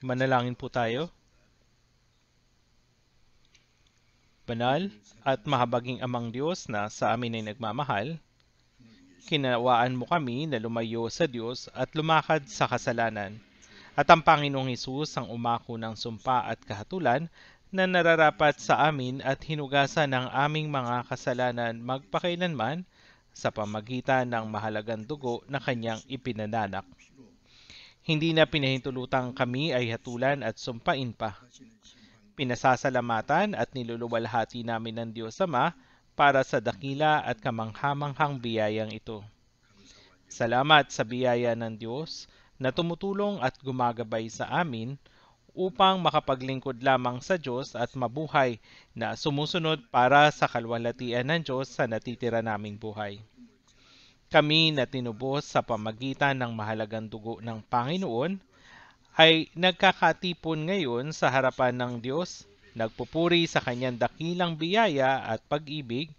Manalangin po tayo. Banal at mahabaging amang Diyos na sa amin ay nagmamahal, kinawaan mo kami na lumayo sa Diyos at lumakad sa kasalanan. At ang Panginoong Hesus ang umako ng sumpa at kahatulan na nararapat sa amin at hinugasan ng aming mga kasalanan magpakailanman sa pamagitan ng mahalagang dugo na kanyang ipinananak. Hindi na pinahintulutang kami ay hatulan at sumpain pa. Pinasasalamatan at niluluwalhati namin ng Diyos Ama para sa dakila at kamanghamanghang biyayang ito. Salamat sa biyaya ng Diyos na tumutulong at gumagabay sa amin upang makapaglingkod lamang sa Diyos at mabuhay na sumusunod para sa kalwalatian ng Diyos sa natitira naming buhay kami na tinubos sa pamagitan ng mahalagang dugo ng Panginoon ay nagkakatipon ngayon sa harapan ng Diyos, nagpupuri sa kanyang dakilang biyaya at pag-ibig,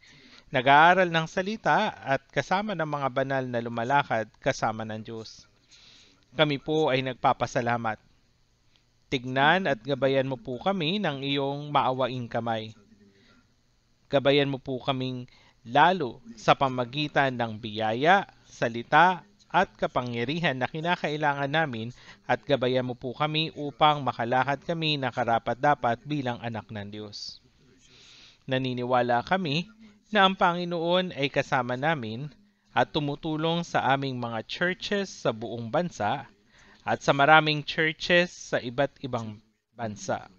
nag-aaral ng salita at kasama ng mga banal na lumalakad kasama ng Diyos. Kami po ay nagpapasalamat. Tignan at gabayan mo po kami ng iyong maawaing kamay. Gabayan mo po kaming lalo sa pamagitan ng biyaya, salita, at kapangyarihan na kinakailangan namin at gabayan mo po kami upang makalakad kami na karapat-dapat bilang anak ng Diyos. Naniniwala kami na ang Panginoon ay kasama namin at tumutulong sa aming mga churches sa buong bansa at sa maraming churches sa iba't ibang bansa.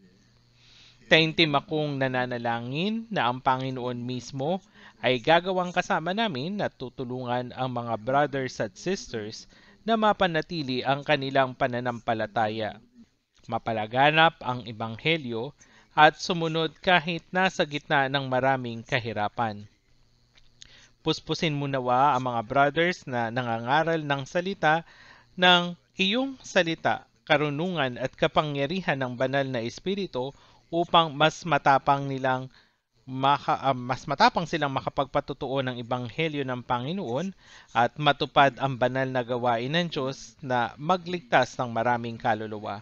Taintim akong nananalangin na ang Panginoon mismo ay gagawang kasama namin at tutulungan ang mga brothers at sisters na mapanatili ang kanilang pananampalataya. Mapalaganap ang Ebanghelyo at sumunod kahit nasa gitna ng maraming kahirapan. Puspusin mo nawa ang mga brothers na nangangaral ng salita ng iyong salita, karunungan at kapangyarihan ng banal na espiritu upang mas matapang nilang maka, uh, mas matapang silang makapagpatutuo ng ebanghelyo ng Panginoon at matupad ang banal na gawain ng Diyos na magligtas ng maraming kaluluwa.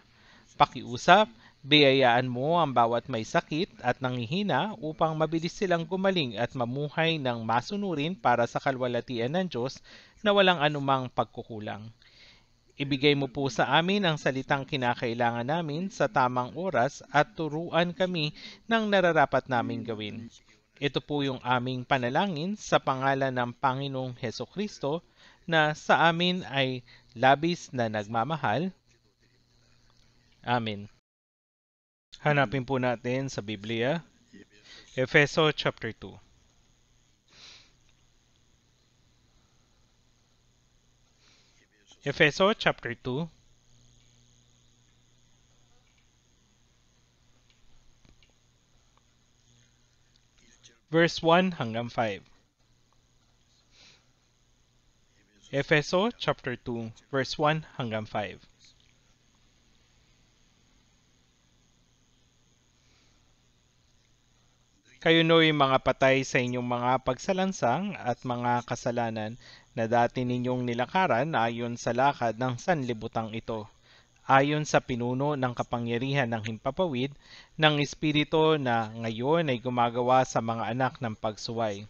Pakiusap, biyayaan mo ang bawat may sakit at nangihina upang mabilis silang gumaling at mamuhay ng masunurin para sa kalwalatian ng Diyos na walang anumang pagkukulang. Ibigay mo po sa amin ang salitang kinakailangan namin sa tamang oras at turuan kami ng nararapat naming gawin. Ito po yung aming panalangin sa pangalan ng Panginoong Heso Kristo na sa amin ay labis na nagmamahal. Amen. Hanapin po natin sa Biblia. Efeso chapter 2. Efeso chapter 2 verse 1 hanggang 5. Efeso chapter 2 verse 1 hanggang 5. Kayo no'y mga patay sa inyong mga pagsalansang at mga kasalanan na dati ninyong nilakaran ayon sa lakad ng sanlibutang ito. Ayon sa pinuno ng kapangyarihan ng himpapawid ng espirito na ngayon ay gumagawa sa mga anak ng pagsuway.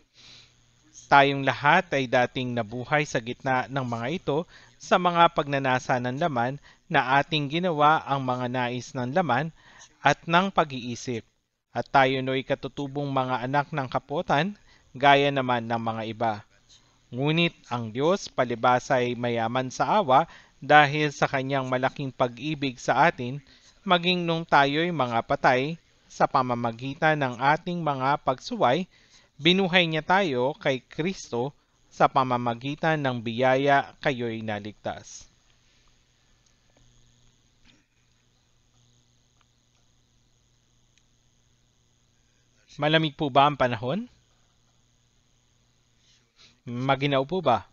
Tayong lahat ay dating nabuhay sa gitna ng mga ito sa mga pagnanasa ng laman na ating ginawa ang mga nais ng laman at ng pag-iisip. At tayo no'y katutubong mga anak ng kapotan, gaya naman ng mga iba Ngunit ang Diyos palibas ay mayaman sa awa dahil sa kanyang malaking pag-ibig sa atin, maging nung tayo'y mga patay sa pamamagitan ng ating mga pagsuway, binuhay niya tayo kay Kristo sa pamamagitan ng biyaya kayo'y naligtas. Malamig po ba ang panahon? Maginaw po ba?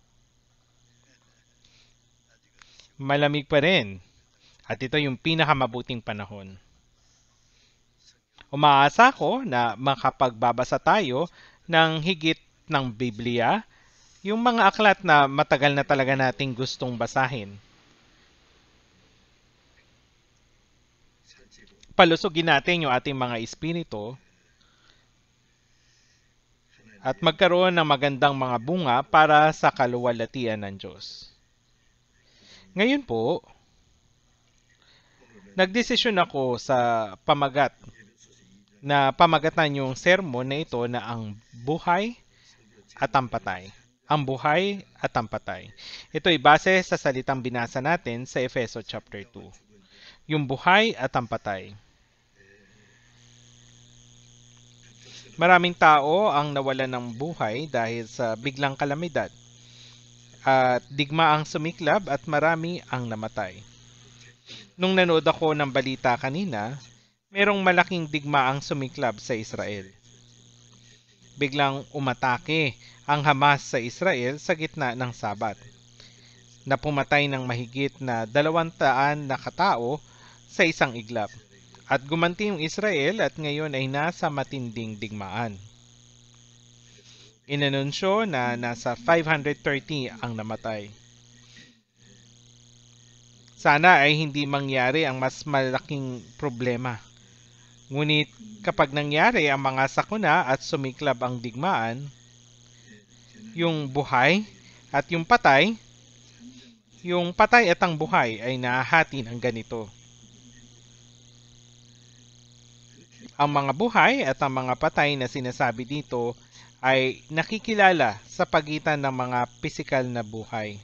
Malamig pa rin. At ito yung pinakamabuting panahon. Umaasa ko na makapagbabasa tayo ng higit ng Biblia, yung mga aklat na matagal na talaga nating gustong basahin. Palusugin natin yung ating mga espiritu at magkaroon ng magandang mga bunga para sa kaluwalhatian ng Diyos. Ngayon po, nagdesisyon ako sa pamagat na pamagatan yung sermon na ito na ang buhay at ang patay. Ang buhay at ang patay. Ito ay base sa salitang binasa natin sa Efeso chapter 2. Yung buhay at ang patay. Maraming tao ang nawalan ng buhay dahil sa biglang kalamidad. At digma ang sumiklab at marami ang namatay. Nung nanood ako ng balita kanina, merong malaking digma ang sumiklab sa Israel. Biglang umatake ang Hamas sa Israel sa gitna ng Sabat na pumatay ng mahigit na dalawantaan na katao sa isang iglap. At gumanti yung Israel at ngayon ay nasa matinding digmaan. Inanunsyo na nasa 530 ang namatay. Sana ay hindi mangyari ang mas malaking problema. Ngunit kapag nangyari ang mga sakuna at sumiklab ang digmaan, yung buhay at yung patay, yung patay at ang buhay ay nahati ng ganito. Ang mga buhay at ang mga patay na sinasabi dito ay nakikilala sa pagitan ng mga pisikal na buhay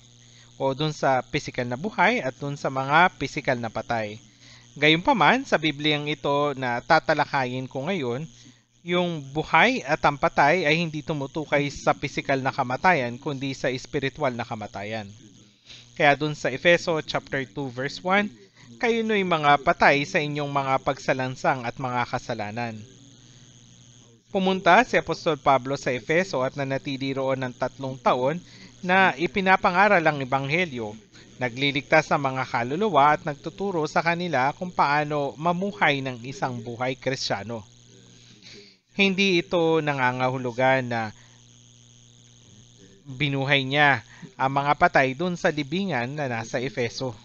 o dun sa pisikal na buhay at dun sa mga pisikal na patay. Gayunpaman, sa Bibliyang ito na tatalakayin ko ngayon, yung buhay at ang patay ay hindi tumutukay sa pisikal na kamatayan kundi sa espiritual na kamatayan. Kaya dun sa Efeso chapter 2 verse 1, kayo no'y mga patay sa inyong mga pagsalansang at mga kasalanan. Pumunta si Apostol Pablo sa Efeso at nanatili roon ng tatlong taon na ipinapangaral ang Ebanghelyo. Nagliligtas ng mga kaluluwa at nagtuturo sa kanila kung paano mamuhay ng isang buhay kristyano. Hindi ito nangangahulugan na binuhay niya ang mga patay doon sa libingan na nasa Efeso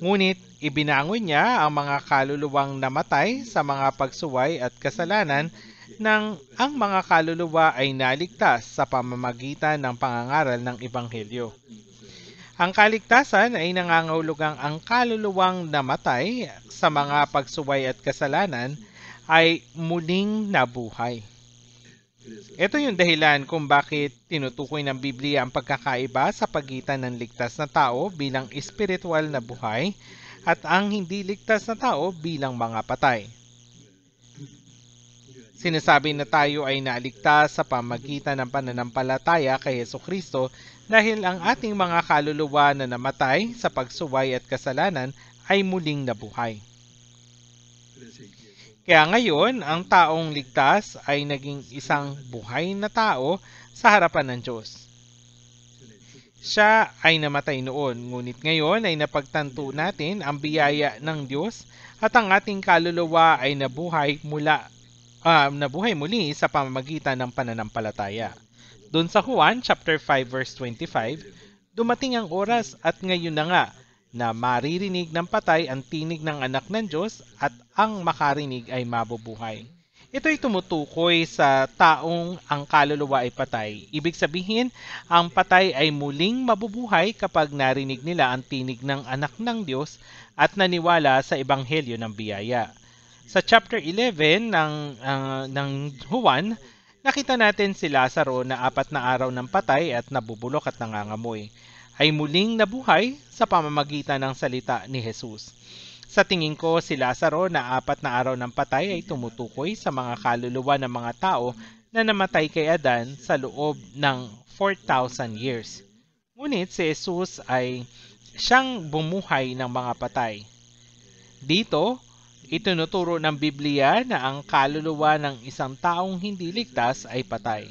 Ngunit ibinangon niya ang mga kaluluwang namatay sa mga pagsuway at kasalanan nang ang mga kaluluwa ay naligtas sa pamamagitan ng pangangaral ng Ebanghelyo. Ang kaligtasan ay nangangahulugang ang kaluluwang namatay sa mga pagsuway at kasalanan ay muling nabuhay. Ito yung dahilan kung bakit tinutukoy ng Biblia ang pagkakaiba sa pagitan ng ligtas na tao bilang espiritual na buhay at ang hindi ligtas na tao bilang mga patay. Sinasabi na tayo ay naaligtas sa pamagitan ng pananampalataya kay Yeso Kristo dahil ang ating mga kaluluwa na namatay sa pagsuway at kasalanan ay muling nabuhay. Kaya ngayon, ang taong ligtas ay naging isang buhay na tao sa harapan ng Diyos. Siya ay namatay noon, ngunit ngayon ay napagtanto natin ang biyaya ng Diyos at ang ating kaluluwa ay nabuhay mula uh, nabuhay muli sa pamamagitan ng pananampalataya. Doon sa Juan chapter 5 verse 25, dumating ang oras at ngayon na nga na maririnig ng patay ang tinig ng anak ng Diyos at ang makarinig ay mabubuhay. Ito'y tumutukoy sa taong ang kaluluwa ay patay. Ibig sabihin, ang patay ay muling mabubuhay kapag narinig nila ang tinig ng anak ng Diyos at naniwala sa ebanghelyo ng biyaya. Sa chapter 11 ng uh, ng Juan, nakita natin si Lazaro na apat na araw ng patay at nabubulok at nangangamoy ay muling nabuhay sa pamamagitan ng salita ni Jesus. Sa tingin ko, si Lazaro na apat na araw ng patay ay tumutukoy sa mga kaluluwa ng mga tao na namatay kay Adan sa loob ng 4,000 years. Ngunit si Jesus ay siyang bumuhay ng mga patay. Dito, itinuturo ng Biblia na ang kaluluwa ng isang taong hindi ligtas ay patay.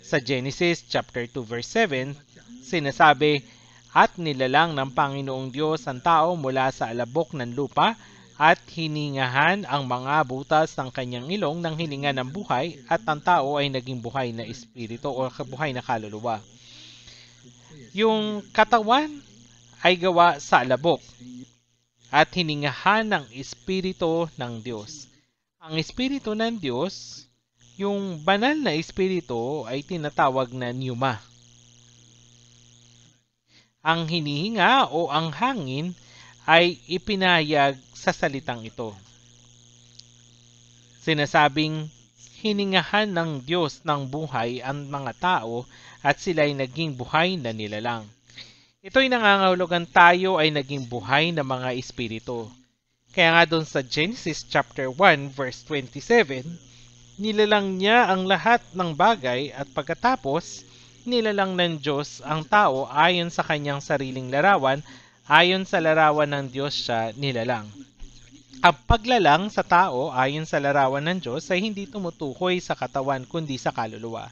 Sa Genesis chapter 2 verse 7, sinasabi at nilalang ng Panginoong Diyos ang tao mula sa alabok ng lupa at hiningahan ang mga butas ng kanyang ilong ng hininga ng buhay at ang tao ay naging buhay na espiritu o buhay na kaluluwa. Yung katawan ay gawa sa alabok at hiningahan ng espiritu ng Diyos. Ang espiritu ng Diyos, yung banal na espiritu ay tinatawag na pneuma ang hinihinga o ang hangin ay ipinayag sa salitang ito. Sinasabing hiningahan ng Diyos ng buhay ang mga tao at sila ay naging buhay na nilalang. Ito'y nangangahulugan tayo ay naging buhay na mga espiritu. Kaya nga doon sa Genesis chapter 1 verse 27, nilalang niya ang lahat ng bagay at pagkatapos nilalang ng Diyos ang tao ayon sa kanyang sariling larawan, ayon sa larawan ng Diyos siya nilalang. Ang paglalang sa tao ayon sa larawan ng Diyos ay hindi tumutukoy sa katawan kundi sa kaluluwa.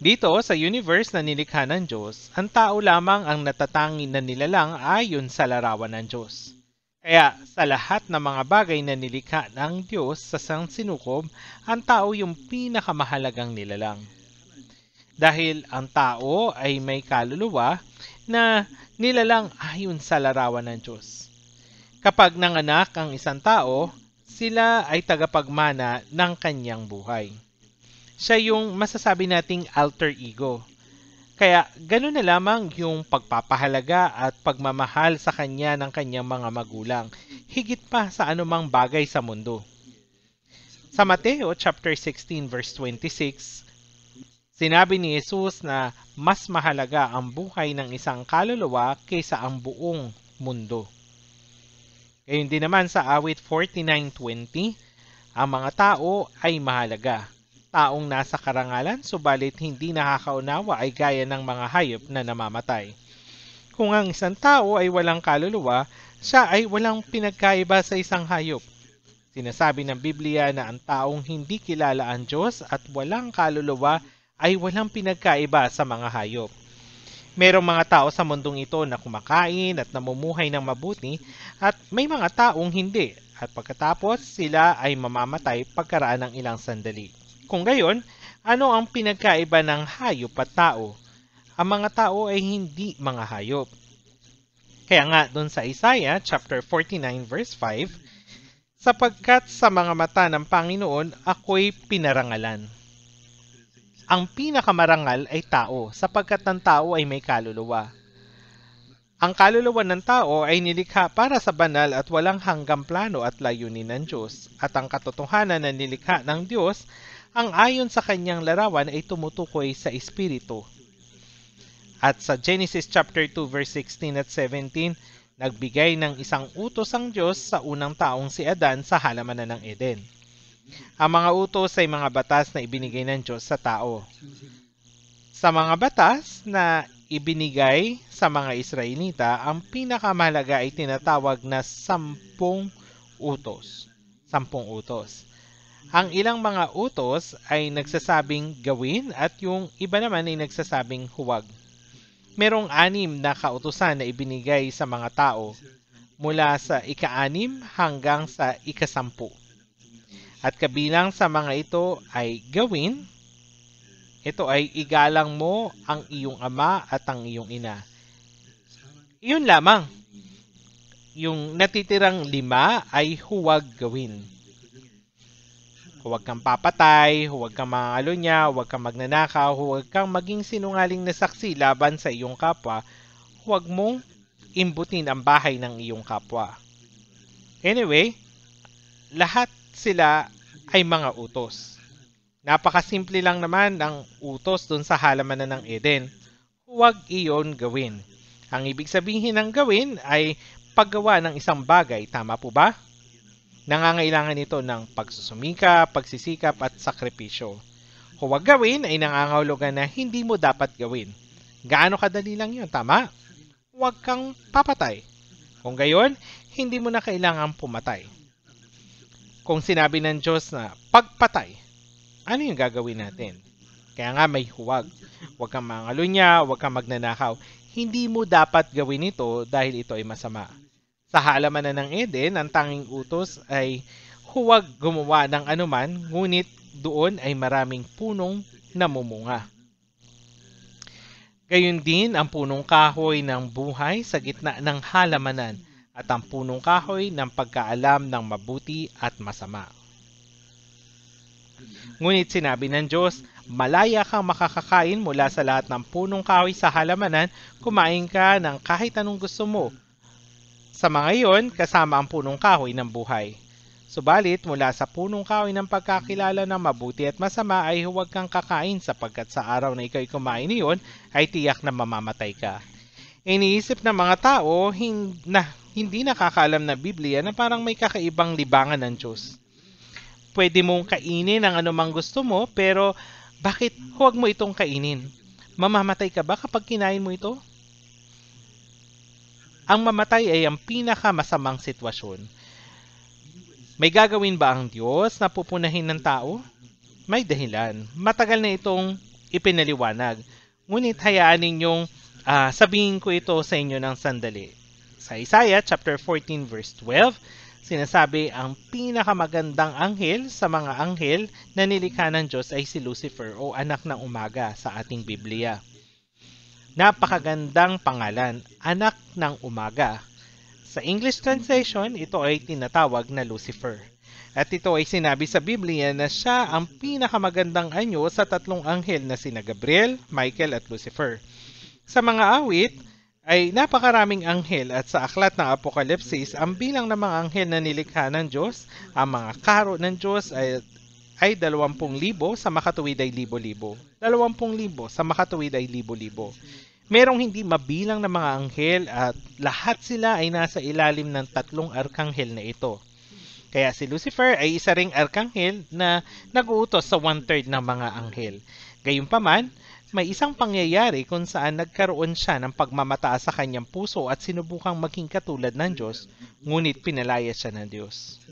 Dito sa universe na nilikha ng Diyos, ang tao lamang ang natatangin na nilalang ayon sa larawan ng Diyos. Kaya sa lahat ng mga bagay na nilikha ng Diyos sa sang sinukob, ang tao yung pinakamahalagang nilalang dahil ang tao ay may kaluluwa na nilalang ayon sa larawan ng Diyos. Kapag nanganak ang isang tao, sila ay tagapagmana ng kanyang buhay. Siya yung masasabi nating alter ego. Kaya ganoon na lamang yung pagpapahalaga at pagmamahal sa kanya ng kanyang mga magulang, higit pa sa anumang bagay sa mundo. Sa Mateo chapter 16 verse 26, Sinabi ni Jesus na mas mahalaga ang buhay ng isang kaluluwa kaysa ang buong mundo. Gayun din naman sa awit 49.20, ang mga tao ay mahalaga. Taong nasa karangalan subalit hindi nakakaunawa ay gaya ng mga hayop na namamatay. Kung ang isang tao ay walang kaluluwa, siya ay walang pinagkaiba sa isang hayop. Sinasabi ng Biblia na ang taong hindi kilala ang Diyos at walang kaluluwa ay walang pinagkaiba sa mga hayop. Merong mga tao sa mundong ito na kumakain at namumuhay ng mabuti at may mga taong hindi at pagkatapos sila ay mamamatay pagkaraan ng ilang sandali. Kung gayon, ano ang pinagkaiba ng hayop at tao? Ang mga tao ay hindi mga hayop. Kaya nga doon sa Isaiah chapter 49 verse 5, sapagkat sa mga mata ng Panginoon ako'y pinarangalan ang pinakamarangal ay tao sapagkat ang tao ay may kaluluwa. Ang kaluluwa ng tao ay nilikha para sa banal at walang hanggang plano at layunin ng Diyos at ang katotohanan na nilikha ng Diyos ang ayon sa kanyang larawan ay tumutukoy sa Espiritu. At sa Genesis chapter 2 verse 16 at 17, nagbigay ng isang utos ang Diyos sa unang taong si Adan sa halamanan ng Eden. Ang mga utos ay mga batas na ibinigay ng Diyos sa tao. Sa mga batas na ibinigay sa mga Israelita, ang pinakamahalaga ay tinatawag na sampung utos. Sampung utos. Ang ilang mga utos ay nagsasabing gawin at yung iba naman ay nagsasabing huwag. Merong anim na kautusan na ibinigay sa mga tao mula sa ika-anim hanggang sa ikasampu. At kabilang sa mga ito ay gawin, ito ay igalang mo ang iyong ama at ang iyong ina. Iyon lamang. Yung natitirang lima ay huwag gawin. Huwag kang papatay, huwag kang mangalonya, huwag kang magnanakaw, huwag kang maging sinungaling na saksi laban sa iyong kapwa, huwag mong imbutin ang bahay ng iyong kapwa. Anyway, lahat sila ay mga utos. Napakasimple lang naman ang utos doon sa halamanan ng Eden. Huwag iyon gawin. Ang ibig sabihin ng gawin ay paggawa ng isang bagay, tama po ba? Nangangailangan ito ng pagsusumika, pagsisikap at sakripisyo. Huwag gawin ay nangangahulugan na hindi mo dapat gawin. Gaano kadali lang yun, tama? Huwag kang papatay. Kung gayon, hindi mo na kailangan pumatay kung sinabi ng Diyos na pagpatay, ano yung gagawin natin? Kaya nga may huwag. Huwag kang mangalunya, huwag kang magnanakaw. Hindi mo dapat gawin ito dahil ito ay masama. Sa halamanan ng Eden, ang tanging utos ay huwag gumawa ng anuman, ngunit doon ay maraming punong namumunga. Gayun din ang punong kahoy ng buhay sa gitna ng halamanan – at ang punong kahoy ng pagkaalam ng mabuti at masama. Ngunit sinabi ng Diyos, malaya kang makakakain mula sa lahat ng punong kahoy sa halamanan, kumain ka ng kahit anong gusto mo. Sa mga iyon, kasama ang punong kahoy ng buhay. Subalit, mula sa punong kahoy ng pagkakilala ng mabuti at masama ay huwag kang kakain sapagkat sa araw na ikaw'y kumain niyon ay tiyak na mamamatay ka. Iniisip ng mga tao hin- na hindi nakakaalam na Biblia na parang may kakaibang libangan ng Diyos. Pwede mong kainin ang anumang gusto mo, pero bakit huwag mo itong kainin? Mamamatay ka ba kapag kinain mo ito? Ang mamatay ay ang pinakamasamang sitwasyon. May gagawin ba ang Diyos na pupunahin ng tao? May dahilan. Matagal na itong ipinaliwanag. Ngunit hayaan ninyong uh, sabihin ko ito sa inyo ng sandali sa Isaiah chapter 14 verse 12, sinasabi ang pinakamagandang anghel sa mga anghel na nilikha ng Diyos ay si Lucifer o anak ng umaga sa ating Biblia. Napakagandang pangalan, anak ng umaga. Sa English translation, ito ay tinatawag na Lucifer. At ito ay sinabi sa Biblia na siya ang pinakamagandang anyo sa tatlong anghel na sina Gabriel, Michael at Lucifer. Sa mga awit, ay napakaraming anghel at sa aklat ng Apokalipsis, ang bilang ng mga anghel na nilikha ng Diyos, ang mga karo ng Diyos ay, ay 20,000 sa makatuwid ay libo-libo. 20,000 sa makatuwid ay libo-libo. Merong hindi mabilang na mga anghel at lahat sila ay nasa ilalim ng tatlong arkanghel na ito. Kaya si Lucifer ay isa ring arkanghel na nag-uutos sa one-third ng mga anghel. Gayunpaman, may isang pangyayari kung saan nagkaroon siya ng pagmamataas sa kanyang puso at sinubukang maging katulad ng Diyos, ngunit pinalaya siya ng Diyos.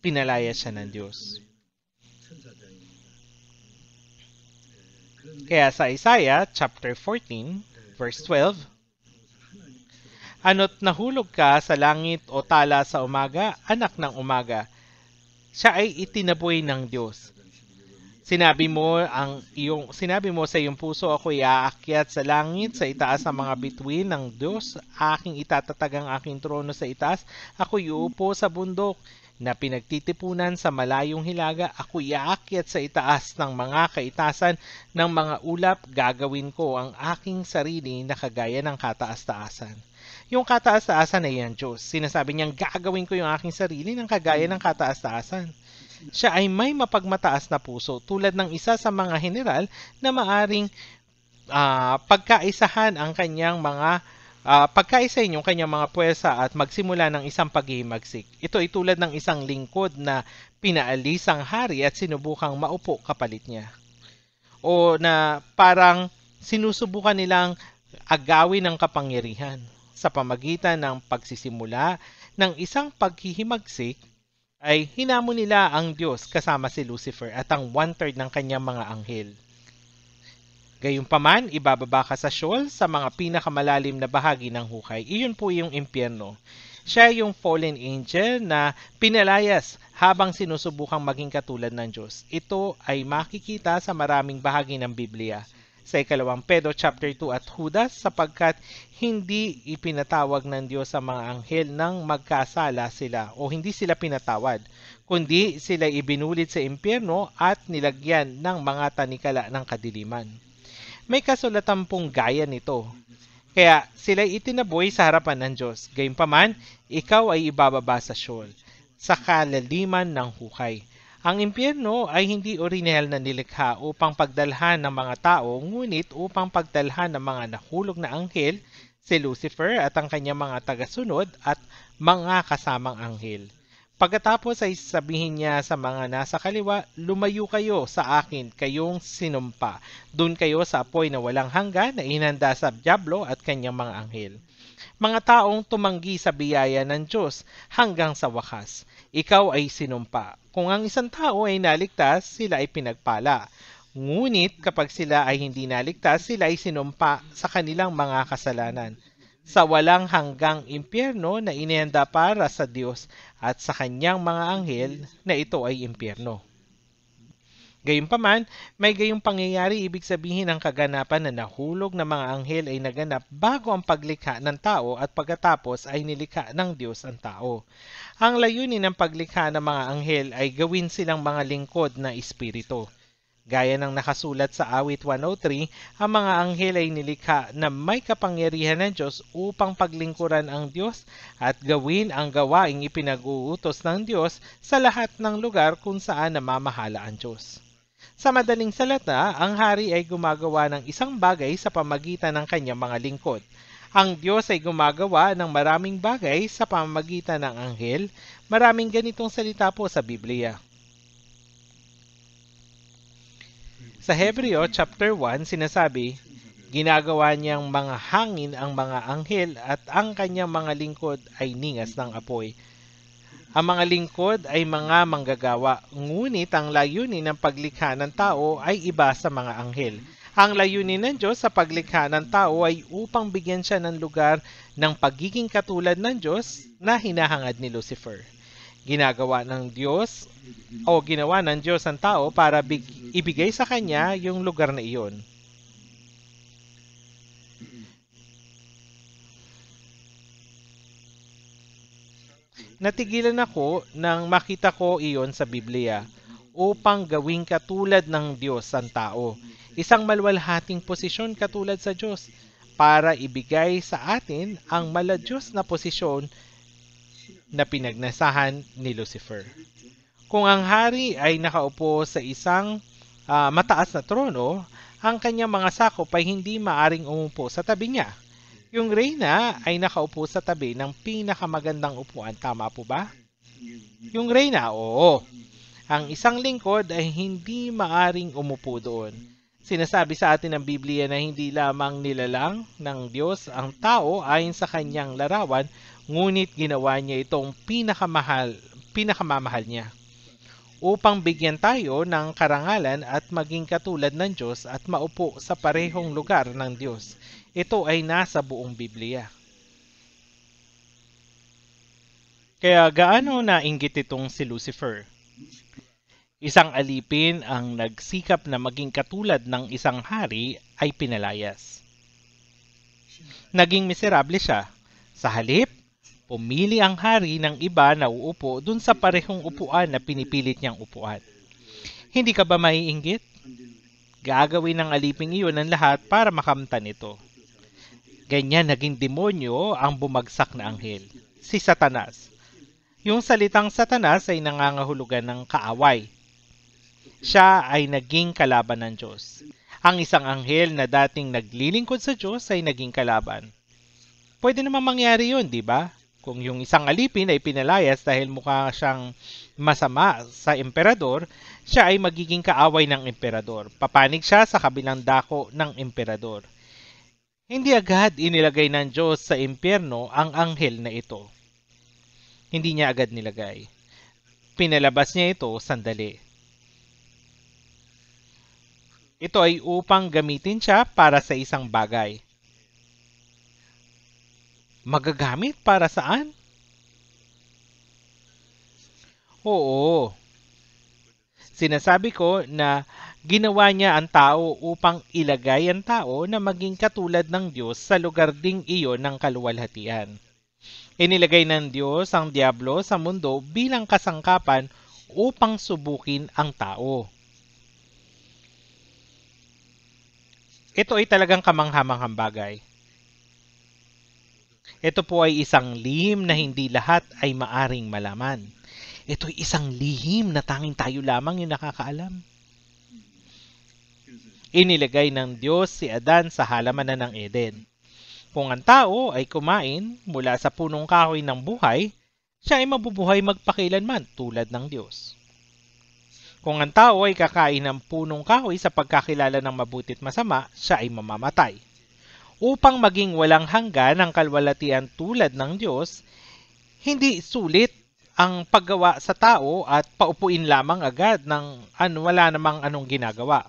Pinalaya siya ng Diyos. Kaya sa Isaiah chapter 14, verse 12, Ano't nahulog ka sa langit o tala sa umaga, anak ng umaga. Siya ay itinaboy ng Diyos Sinabi mo ang iyong sinabi mo sa iyong puso ako iaakyat sa langit sa itaas ng mga bituin ng Diyos aking itatatag ang aking trono sa itaas ako iupo sa bundok na pinagtitipunan sa malayong hilaga, ako iaakyat sa itaas ng mga kaitasan ng mga ulap, gagawin ko ang aking sarili na kagaya ng kataas-taasan. Yung kataas-taasan ay yan, Diyos. Sinasabi niyang gagawin ko yung aking sarili ng kagaya ng kataas-taasan. Siya ay may mapagmataas na puso tulad ng isa sa mga general na maaring uh, pagkaisahan ang kanyang mga uh, pagkaisa yung kanyang mga puwersa at magsimula ng isang paghihimagsik. Ito ay tulad ng isang lingkod na pinaalis ang hari at sinubukang maupo kapalit niya. O na parang sinusubukan nilang agawin ang kapangyarihan sa pamagitan ng pagsisimula ng isang paghihimagsik ay hinamo nila ang Diyos kasama si Lucifer at ang one-third ng kanyang mga anghel. Gayunpaman, ibababa ka sa shoal sa mga pinakamalalim na bahagi ng hukay. Iyon po yung impyerno. Siya yung fallen angel na pinalayas habang sinusubukang maging katulad ng Diyos. Ito ay makikita sa maraming bahagi ng Biblia sa ikalawang Pedro chapter 2 at Judas sapagkat hindi ipinatawag ng Diyos sa mga anghel nang magkasala sila o hindi sila pinatawad kundi sila ibinulid sa impyerno at nilagyan ng mga tanikala ng kadiliman. May kasulatan pong gaya nito. Kaya sila itinaboy sa harapan ng Diyos. Gayunpaman, ikaw ay ibababa sa Sheol, sa kalaliman ng hukay ang impyerno ay hindi orinel na nilikha upang pagdalhan ng mga tao, ngunit upang pagdalhan ng mga nahulog na anghel, si Lucifer at ang kanyang mga tagasunod at mga kasamang anghel. Pagkatapos ay sabihin niya sa mga nasa kaliwa, lumayo kayo sa akin, kayong sinumpa. Doon kayo sa apoy na walang hanggan na inanda sa Diablo at kanyang mga anghel. Mga taong tumanggi sa biyaya ng Diyos hanggang sa wakas ikaw ay sinumpa. Kung ang isang tao ay naligtas, sila ay pinagpala. Ngunit kapag sila ay hindi naligtas, sila ay sinumpa sa kanilang mga kasalanan sa walang hanggang impyerno na inihanda para sa Diyos at sa kanyang mga anghel na ito ay impyerno. Gayunpaman, may gayong pangyayari ibig sabihin ang kaganapan na nahulog na mga anghel ay naganap bago ang paglikha ng tao at pagkatapos ay nilikha ng Diyos ang tao. Ang layunin ng paglikha ng mga anghel ay gawin silang mga lingkod na espiritu. Gaya ng nakasulat sa awit 103, ang mga anghel ay nilikha na may kapangyarihan ng Diyos upang paglingkuran ang Diyos at gawin ang gawaing ipinag-uutos ng Diyos sa lahat ng lugar kung saan namamahala ang Diyos. Sa madaling salata, ang hari ay gumagawa ng isang bagay sa pamagitan ng kanyang mga lingkod. Ang Diyos ay gumagawa ng maraming bagay sa pamagitan ng anghel. Maraming ganitong salita po sa Biblia. Sa Hebreo chapter 1, sinasabi, Ginagawa niyang mga hangin ang mga anghel at ang kanyang mga lingkod ay ningas ng apoy. Ang mga lingkod ay mga manggagawa, ngunit ang layunin ng paglikha ng tao ay iba sa mga anghel. Ang layunin ng Diyos sa paglikha ng tao ay upang bigyan siya ng lugar ng pagiging katulad ng Diyos na hinahangad ni Lucifer. Ginagawa ng Diyos o ginawa ng Diyos ang tao para big, ibigay sa kanya yung lugar na iyon. natigilan ako nang makita ko iyon sa Biblia upang gawing katulad ng Diyos ang tao. Isang malwalhating posisyon katulad sa Diyos para ibigay sa atin ang maladyos na posisyon na pinagnasahan ni Lucifer. Kung ang hari ay nakaupo sa isang uh, mataas na trono, ang kanyang mga sakop ay hindi maaring umupo sa tabi niya yung Reyna ay nakaupo sa tabi ng pinakamagandang upuan, tama po ba? Yung Reyna, oo. Ang isang lingkod ay hindi maaring umupo doon. Sinasabi sa atin ng Biblia na hindi lamang nilalang ng Diyos ang tao ayon sa kanyang larawan, ngunit ginawa niya itong pinakamahal, pinakamamahal niya upang bigyan tayo ng karangalan at maging katulad ng Diyos at maupo sa parehong lugar ng Diyos. Ito ay nasa buong Biblia. Kaya gaano na nainggit itong si Lucifer? Isang alipin ang nagsikap na maging katulad ng isang hari ay pinalayas. Naging miserable siya. Sa halip, Pumili ang hari ng iba na uupo dun sa parehong upuan na pinipilit niyang upuan. Hindi ka ba maiinggit? Gagawin ng aliping iyon ang lahat para makamtan ito. Ganyan naging demonyo ang bumagsak na anghel, si Satanas. Yung salitang Satanas ay nangangahulugan ng kaaway. Siya ay naging kalaban ng Diyos. Ang isang anghel na dating naglilingkod sa Diyos ay naging kalaban. Pwede naman mangyari yun, di ba? Kung yung isang alipin ay pinalayas dahil mukha siyang masama sa emperador, siya ay magiging kaaway ng emperador. Papanig siya sa kabilang dako ng emperador. Hindi agad inilagay ng Diyos sa impyerno ang anghel na ito. Hindi niya agad nilagay. Pinalabas niya ito sandali. Ito ay upang gamitin siya para sa isang bagay – Magagamit para saan? Oo. Sinasabi ko na ginawa niya ang tao upang ilagay ang tao na maging katulad ng Diyos sa lugar ding iyon ng kaluwalhatian. Inilagay ng Diyos ang Diablo sa mundo bilang kasangkapan upang subukin ang tao. Ito ay talagang kamanghamanghang bagay. Ito po ay isang lihim na hindi lahat ay maaring malaman. Ito ay isang lihim na tanging tayo lamang yung nakakaalam. Inilagay ng Diyos si Adan sa halamanan ng Eden. Kung ang tao ay kumain mula sa punong kahoy ng buhay, siya ay mabubuhay magpakilanman tulad ng Diyos. Kung ang tao ay kakain ng punong kahoy sa pagkakilala ng mabutit masama, siya ay mamamatay upang maging walang hanggan ang kalwalatian tulad ng Diyos, hindi sulit ang paggawa sa tao at paupuin lamang agad ng an wala namang anong ginagawa.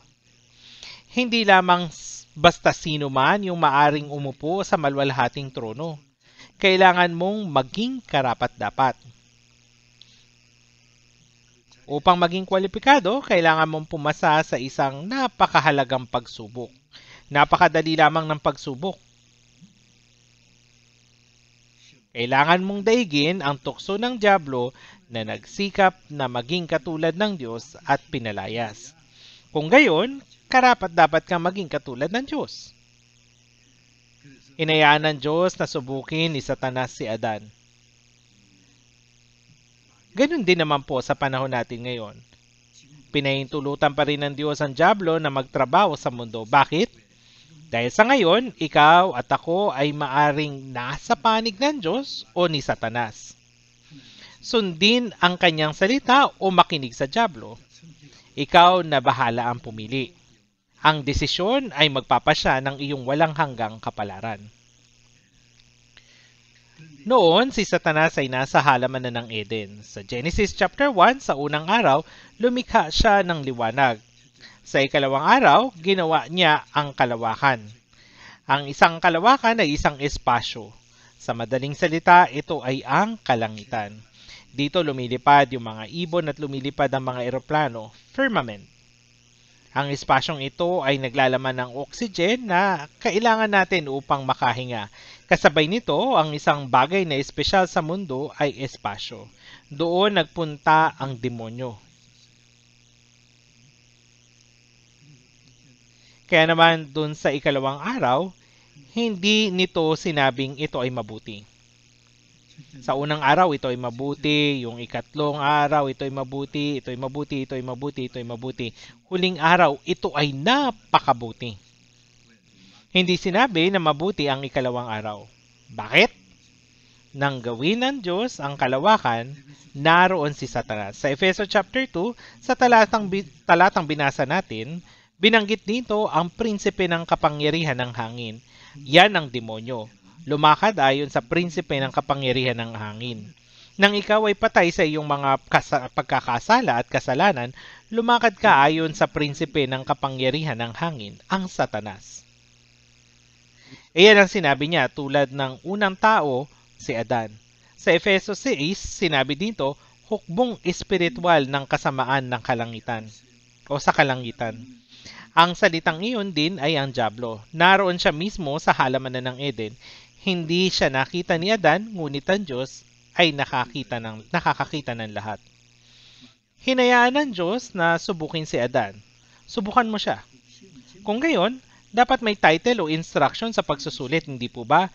Hindi lamang basta sino man yung maaring umupo sa malwalhating trono. Kailangan mong maging karapat-dapat. Upang maging kwalipikado, kailangan mong pumasa sa isang napakahalagang pagsubok Napakadali lamang ng pagsubok. Kailangan mong daigin ang tukso ng Diablo na nagsikap na maging katulad ng Diyos at pinalayas. Kung gayon, karapat dapat kang maging katulad ng Diyos. Inayaan ng Diyos na subukin ni Satanas si Adan. Ganun din naman po sa panahon natin ngayon. Pinahintulutan pa rin ng Diyos ang Diablo na magtrabaho sa mundo. Bakit? Dahil sa ngayon, ikaw at ako ay maaring nasa panig ng Diyos o ni Satanas. Sundin ang kanyang salita o makinig sa Diablo. Ikaw na bahala ang pumili. Ang desisyon ay magpapasya ng iyong walang hanggang kapalaran. Noon, si Satanas ay nasa halamanan ng Eden. Sa Genesis chapter 1, sa unang araw, lumikha siya ng liwanag sa ikalawang araw, ginawa niya ang kalawakan. Ang isang kalawakan ay isang espasyo. Sa madaling salita, ito ay ang kalangitan. Dito lumilipad yung mga ibon at lumilipad ang mga eroplano, firmament. Ang espasyong ito ay naglalaman ng oxygen na kailangan natin upang makahinga. Kasabay nito, ang isang bagay na espesyal sa mundo ay espasyo. Doon nagpunta ang demonyo. Kaya naman dun sa ikalawang araw, hindi nito sinabing ito ay mabuti. Sa unang araw, ito ay mabuti. Yung ikatlong araw, ito ay mabuti. Ito ay mabuti, ito ay mabuti, ito ay mabuti. Huling araw, ito ay napakabuti. Hindi sinabi na mabuti ang ikalawang araw. Bakit? nang gawin ng Diyos ang kalawakan, naroon si Satanas. Sa Efeso chapter 2, sa talatang, talatang binasa natin, Binanggit dito ang prinsipe ng kapangyarihan ng hangin. Yan ang demonyo. Lumakad ayon sa prinsipe ng kapangyarihan ng hangin. Nang ikaw ay patay sa iyong mga pagkakasala at kasalanan, lumakad ka ayon sa prinsipe ng kapangyarihan ng hangin, ang satanas. Iyan ang sinabi niya tulad ng unang tao, si Adan. Sa Efeso 6, sinabi dito, hukbong espiritual ng kasamaan ng kalangitan o sa kalangitan. Ang salitang iyon din ay ang Diablo. Naroon siya mismo sa halamanan ng Eden. Hindi siya nakita ni Adan, ngunit ang Diyos ay nakakita ng, nakakakita ng lahat. Hinayaan ng Diyos na subukin si Adan. Subukan mo siya. Kung gayon, dapat may title o instruction sa pagsusulit, hindi po ba?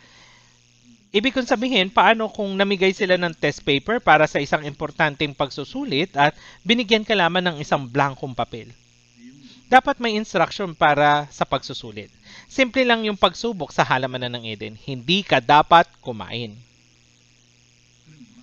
Ibig kong sabihin, paano kung namigay sila ng test paper para sa isang importanteng pagsusulit at binigyan ka lamang ng isang blankong papel? dapat may instruction para sa pagsusulit. Simple lang yung pagsubok sa halamanan ng Eden. Hindi ka dapat kumain.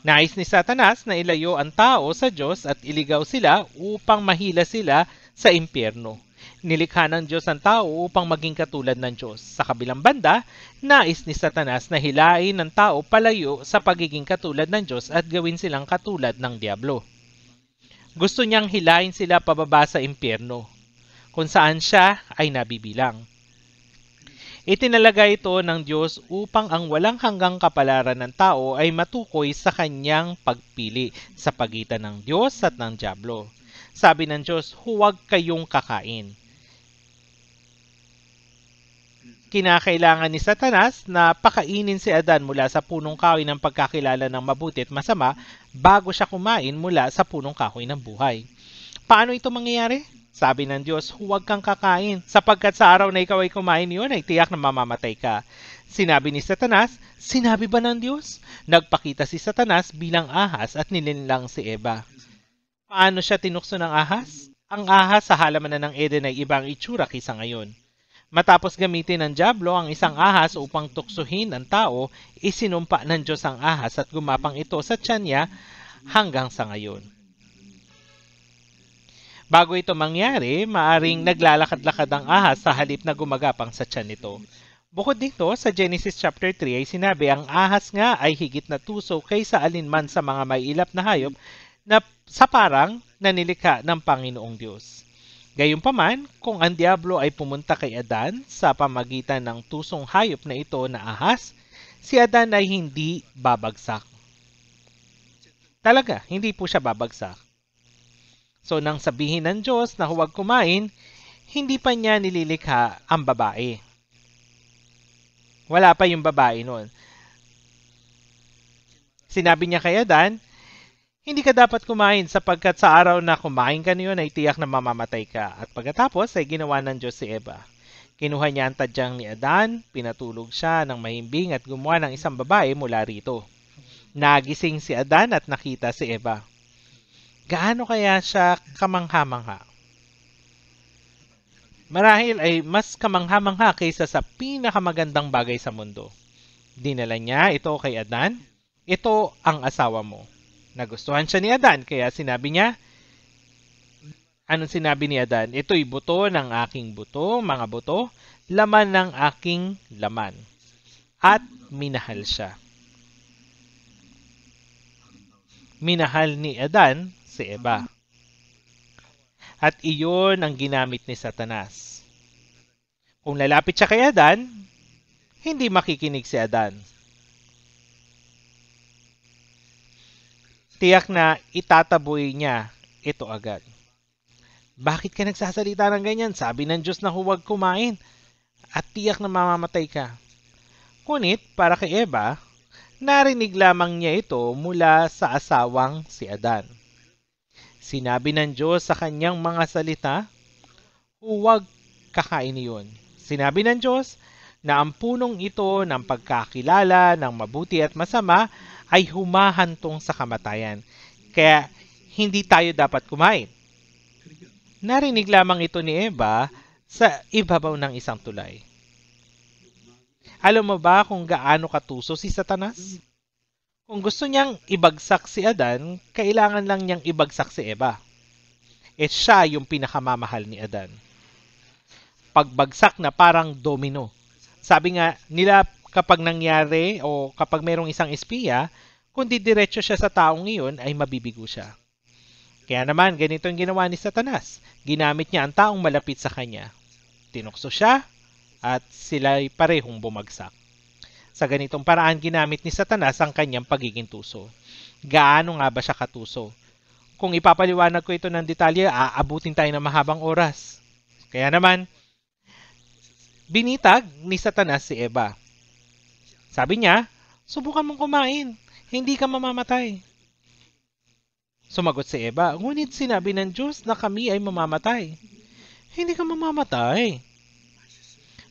Nais ni Satanas na ilayo ang tao sa Diyos at iligaw sila upang mahila sila sa impyerno. Nilikha ng Diyos ang tao upang maging katulad ng Diyos. Sa kabilang banda, nais ni Satanas na hilain ang tao palayo sa pagiging katulad ng Diyos at gawin silang katulad ng Diablo. Gusto niyang hilain sila pababa sa impyerno kung saan siya ay nabibilang. Itinalaga ito ng Diyos upang ang walang hanggang kapalaran ng tao ay matukoy sa kanyang pagpili sa pagitan ng Diyos at ng Diablo. Sabi ng Diyos, huwag kayong kakain. Kinakailangan ni Satanas na pakainin si Adan mula sa punong kahoy ng pagkakilala ng mabuti at masama bago siya kumain mula sa punong kahoy ng buhay. Paano ito mangyayari? Sabi ng Diyos, huwag kang kakain, sapagkat sa araw na ikaw ay kumain niyon ay tiyak na mamamatay ka. Sinabi ni Satanas, sinabi ba ng Diyos? Nagpakita si Satanas bilang ahas at nilinlang si Eva. Paano siya tinukso ng ahas? Ang ahas sa halamanan ng Eden ay ibang itsura kaysa ngayon. Matapos gamitin ng Diablo ang isang ahas upang tuksuhin ang tao, isinumpa ng Diyos ang ahas at gumapang ito sa tiyan niya hanggang sa ngayon. Bago ito mangyari, maaring mm-hmm. naglalakad-lakad ang ahas sa halip na gumagapang sa tiyan nito. Bukod dito, sa Genesis chapter 3 ay sinabi ang ahas nga ay higit na tuso kaysa alinman sa mga may ilap na hayop na sa parang nanilikha ng Panginoong Diyos. Gayunpaman, kung ang Diablo ay pumunta kay Adan sa pamagitan ng tusong hayop na ito na ahas, si Adan ay hindi babagsak. Talaga, hindi po siya babagsak. So nang sabihin ng Diyos na huwag kumain, hindi pa niya nililikha ang babae. Wala pa yung babae noon. Sinabi niya kay Adan, hindi ka dapat kumain sapagkat sa araw na kumain ka niyon ay tiyak na mamamatay ka. At pagkatapos ay ginawa ng Diyos si Eva. Kinuha niya ang tadyang ni Adan, pinatulog siya ng mahimbing at gumawa ng isang babae mula rito. Nagising si Adan at nakita si Eva gaano kaya siya kamangha-mangha? Marahil ay mas kamangha-mangha kaysa sa pinakamagandang bagay sa mundo. Dinala niya ito kay Adan. Ito ang asawa mo. Nagustuhan siya ni Adan kaya sinabi niya, Anong sinabi ni Adan? Ito'y buto ng aking buto, mga buto, laman ng aking laman. At minahal siya. Minahal ni Adan si Eva. At iyon ang ginamit ni Satanas. Kung lalapit siya kay Adan, hindi makikinig si Adan. Tiyak na itataboy niya ito agad. Bakit ka nagsasalita ng ganyan? Sabi ng Diyos na huwag kumain at tiyak na mamamatay ka. Ngunit para kay Eva, narinig lamang niya ito mula sa asawang si Adan. Sinabi ng Diyos sa kanyang mga salita, huwag kakain iyon. Sinabi ng Diyos na ang punong ito ng pagkakilala ng mabuti at masama ay humahantong sa kamatayan. Kaya hindi tayo dapat kumain. Narinig lamang ito ni Eva sa ibabaw ng isang tulay. Alam mo ba kung gaano katuso si Satanas? Kung gusto niyang ibagsak si Adan, kailangan lang niyang ibagsak si Eva. At e siya yung pinakamamahal ni Adan. Pagbagsak na parang domino. Sabi nga nila kapag nangyari o kapag merong isang espiya, kung didiretso siya sa taong iyon ay mabibigo siya. Kaya naman, ganito ang ginawa ni Satanas. Ginamit niya ang taong malapit sa kanya. Tinukso siya at sila parehong bumagsak. Sa ganitong paraan ginamit ni Satanas ang kanyang pagiging tuso. Gaano nga ba siya katuso? Kung ipapaliwanag ko ito ng detalye, aabutin tayo ng mahabang oras. Kaya naman, binitag ni Satanas si Eva. Sabi niya, subukan mong kumain, hindi ka mamamatay. Sumagot si Eva, ngunit sinabi ng Diyos na kami ay mamamatay. Hindi ka mamamatay.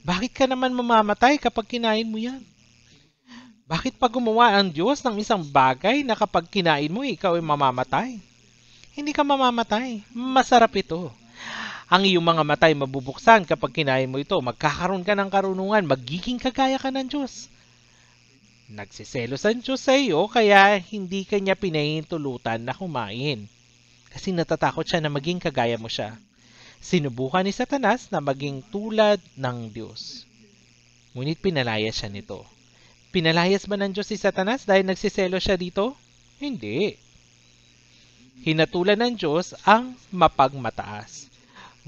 Bakit ka naman mamamatay kapag kinain mo yan? Bakit pag gumawa ang Diyos ng isang bagay na kapag kinain mo, ikaw ay mamamatay? Hindi ka mamamatay. Masarap ito. Ang iyong mga matay mabubuksan kapag kinain mo ito. Magkakaroon ka ng karunungan. Magiging kagaya ka ng Diyos. Nagsiselos ang Diyos sa iyo kaya hindi kanya pinahintulutan na kumain. Kasi natatakot siya na maging kagaya mo siya. Sinubukan ni Satanas na maging tulad ng Diyos. Ngunit pinalaya siya nito. Pinalayas ba ng Diyos si Satanas dahil nagsiselo siya dito? Hindi. Hinatulan ng Diyos ang mapagmataas.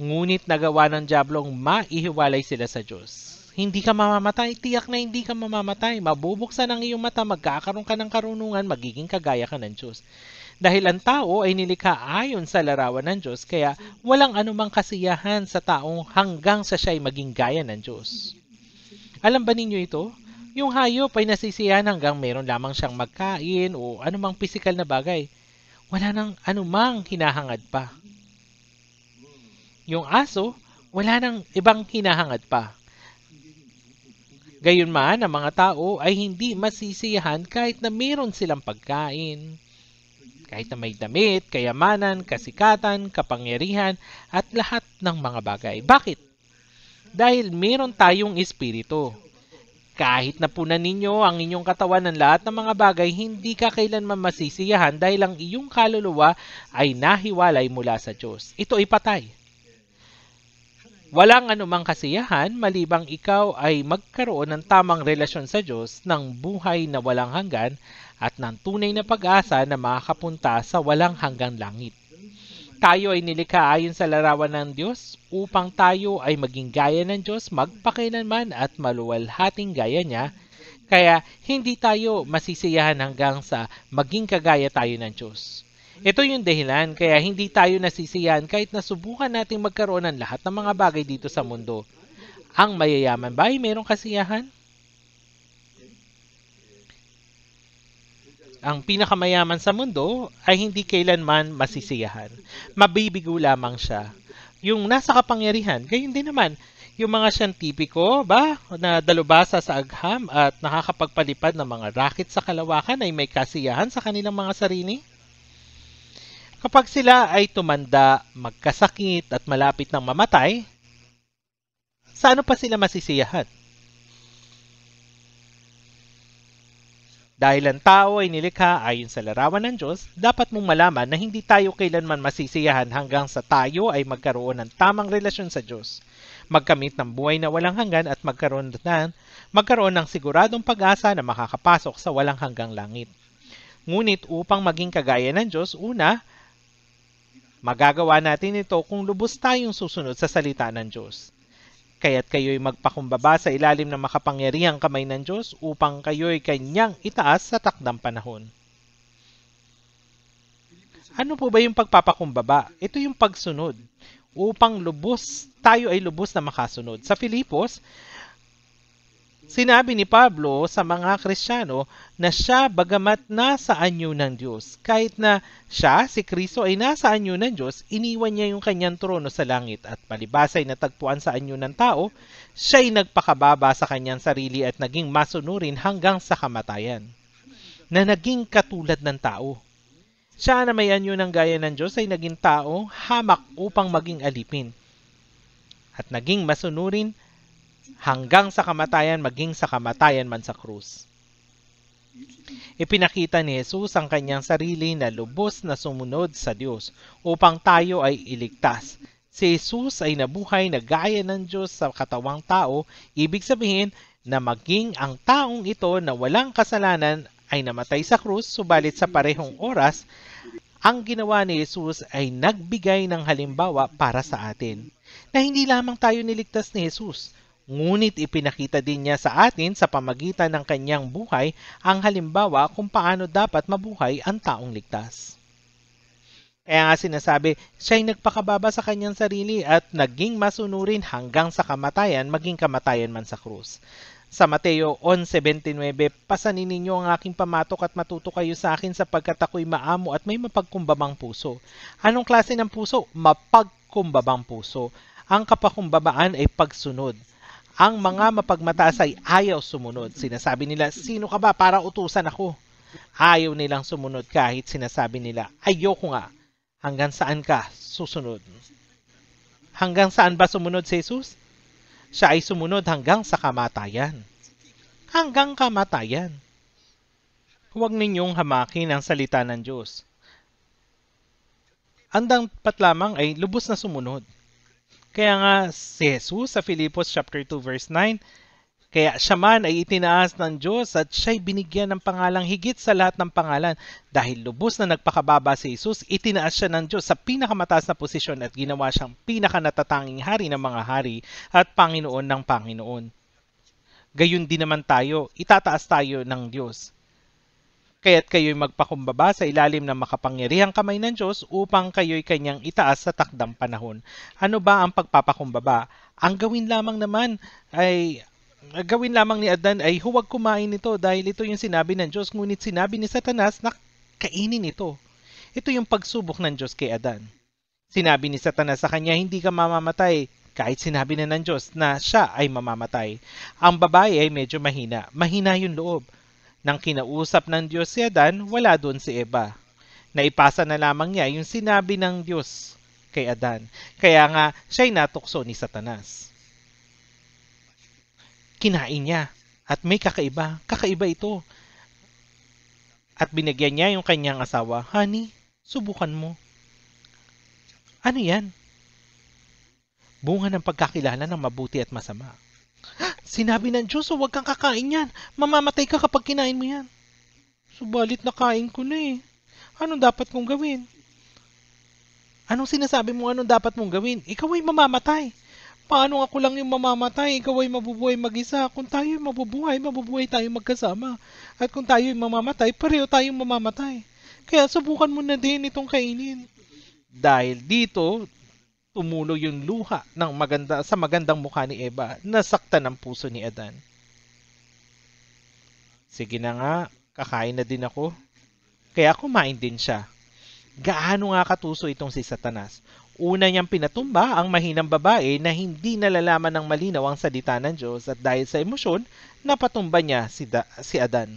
Ngunit nagawa ng Diablong maihiwalay sila sa Diyos. Hindi ka mamamatay, tiyak na hindi ka mamamatay. Mabubuksan ang iyong mata, magkakaroon ka ng karunungan, magiging kagaya ka ng Diyos. Dahil ang tao ay nilikha ayon sa larawan ng Diyos, kaya walang anumang kasiyahan sa taong hanggang sa siya ay maging gaya ng Diyos. Alam ba ninyo ito? yung hayop ay nasisiyahan hanggang meron lamang siyang magkain o anumang pisikal na bagay. Wala nang anumang hinahangad pa. Yung aso, wala nang ibang hinahangad pa. Gayunman, ang mga tao ay hindi masisiyahan kahit na meron silang pagkain. Kahit na may damit, kayamanan, kasikatan, kapangyarihan, at lahat ng mga bagay. Bakit? Dahil meron tayong espiritu kahit na punan ninyo ang inyong katawan ng lahat ng mga bagay, hindi ka kailanman masisiyahan dahil ang iyong kaluluwa ay nahiwalay mula sa Diyos. Ito ay patay. Walang anumang kasiyahan malibang ikaw ay magkaroon ng tamang relasyon sa Diyos ng buhay na walang hanggan at ng tunay na pag-asa na makakapunta sa walang hanggang langit. Tayo ay nilikha ayon sa larawan ng Diyos upang tayo ay maging gaya ng Diyos magpakailanman at maluwalhating gaya niya. Kaya hindi tayo masisiyahan hanggang sa maging kagaya tayo ng Diyos. Ito yung dahilan kaya hindi tayo nasisiyahan kahit nasubukan nating magkaroon ng lahat ng mga bagay dito sa mundo. Ang mayayaman ba ay mayroong kasiyahan? ang pinakamayaman sa mundo ay hindi kailanman masisiyahan. Mabibigo lamang siya. Yung nasa kapangyarihan, gayon din naman. Yung mga siyentipiko ba na dalubasa sa agham at nakakapagpalipad ng mga raket sa kalawakan ay may kasiyahan sa kanilang mga sarili? Kapag sila ay tumanda, magkasakit at malapit ng mamatay, sa ano pa sila masisiyahan? Dahil ang tao ay nilikha ayon sa larawan ng Diyos, dapat mong malaman na hindi tayo kailanman masisiyahan hanggang sa tayo ay magkaroon ng tamang relasyon sa Diyos, magkamit ng buhay na walang hanggan at magkaroon ng, magkaroon ng siguradong pag-asa na makakapasok sa walang hanggang langit. Ngunit upang maging kagaya ng Diyos, una, magagawa natin ito kung lubos tayong susunod sa salita ng Diyos. Kaya't kayo'y magpakumbaba sa ilalim ng makapangyarihang kamay ng Diyos upang kayo'y kanyang itaas sa takdang panahon. Ano po ba yung pagpapakumbaba? Ito yung pagsunod upang lubos, tayo ay lubos na makasunod. Sa Filipos, Sinabi ni Pablo sa mga Kristiyano na siya bagamat nasa anyo ng Diyos. Kahit na siya, si Kristo, ay nasa anyo ng Diyos, iniwan niya yung kanyang trono sa langit at palibasay na tagpuan sa anyo ng tao, siya ay nagpakababa sa kanyang sarili at naging masunurin hanggang sa kamatayan. Na naging katulad ng tao. Siya na may anyo ng gaya ng Diyos ay naging tao, hamak upang maging alipin. At naging masunurin hanggang sa kamatayan maging sa kamatayan man sa krus. Ipinakita ni Jesus ang kanyang sarili na lubos na sumunod sa Diyos upang tayo ay iligtas. Si Jesus ay nabuhay na gaya ng Diyos sa katawang tao, ibig sabihin na maging ang taong ito na walang kasalanan ay namatay sa krus, subalit sa parehong oras, ang ginawa ni Jesus ay nagbigay ng halimbawa para sa atin, na hindi lamang tayo niligtas ni Jesus, Ngunit ipinakita din niya sa atin sa pamagitan ng kanyang buhay ang halimbawa kung paano dapat mabuhay ang taong ligtas. Kaya nga sinasabi, siya'y nagpakababa sa kanyang sarili at naging masunurin hanggang sa kamatayan maging kamatayan man sa krus. Sa Mateo 11.29, Pasanin ninyo ang aking pamatok at matuto kayo sa akin sapagkat ako'y maamo at may mapagkumbabang puso. Anong klase ng puso? Mapagkumbabang puso. Ang kapakumbabaan ay pagsunod. Ang mga mapagmataas ay ayaw sumunod. Sinasabi nila, sino ka ba para utusan ako? Ayaw nilang sumunod kahit sinasabi nila, ayoko nga. Hanggang saan ka susunod? Hanggang saan ba sumunod si Jesus? Siya ay sumunod hanggang sa kamatayan. Hanggang kamatayan. Huwag ninyong hamakin ang salita ng Diyos. Andang pat lamang ay lubos na sumunod. Kaya nga si Jesus sa Filipos chapter 2 verse 9, kaya siya man ay itinaas ng Diyos at siya'y binigyan ng pangalang higit sa lahat ng pangalan. Dahil lubos na nagpakababa si Jesus, itinaas siya ng Diyos sa pinakamataas na posisyon at ginawa siyang pinakanatatanging hari ng mga hari at Panginoon ng Panginoon. Gayun din naman tayo, itataas tayo ng Diyos. Kaya't kayo'y magpakumbaba sa ilalim ng makapangyarihang kamay ng Diyos upang kayo'y kanyang itaas sa takdang panahon. Ano ba ang pagpapakumbaba? Ang gawin lamang naman ay gawin lamang ni Adan ay huwag kumain nito dahil ito yung sinabi ng Diyos ngunit sinabi ni Satanas na kainin ito. Ito yung pagsubok ng Diyos kay Adan. Sinabi ni Satanas sa kanya hindi ka mamamatay kahit sinabi na ng Diyos na siya ay mamamatay. Ang babae ay medyo mahina. Mahina yung loob nang kinausap ng Diyos si Adan, wala doon si Eva. Naipasa na lamang niya yung sinabi ng Diyos kay Adan. Kaya nga, siya'y natukso ni Satanas. Kinain niya. At may kakaiba. Kakaiba ito. At binigyan niya yung kanyang asawa, Honey, subukan mo. Ano yan? Bunga ng pagkakilala ng mabuti at masama. Sinabi ng Diyos, huwag kang kakain yan. Mamamatay ka kapag kinain mo yan. Subalit nakain ko na eh. Anong dapat kong gawin? Anong sinasabi mo anong dapat mong gawin? Ikaw ay mamamatay. Paano ako lang yung mamamatay? Ikaw ay mabubuhay mag-isa. Kung tayo ay mabubuhay, mabubuhay tayo magkasama. At kung tayo ay mamamatay, pareho tayong mamamatay. Kaya subukan mo na din itong kainin. Dahil dito, tumulo yung luha ng maganda sa magandang mukha ni Eva na saktan ang puso ni Adan. Sige na nga, kakain na din ako. Kaya kumain din siya. Gaano nga katuso itong si Satanas? Una niyang pinatumba ang mahinang babae na hindi nalalaman ng malinaw ang salita ng Diyos at dahil sa emosyon, napatumba niya si, da- si Adan.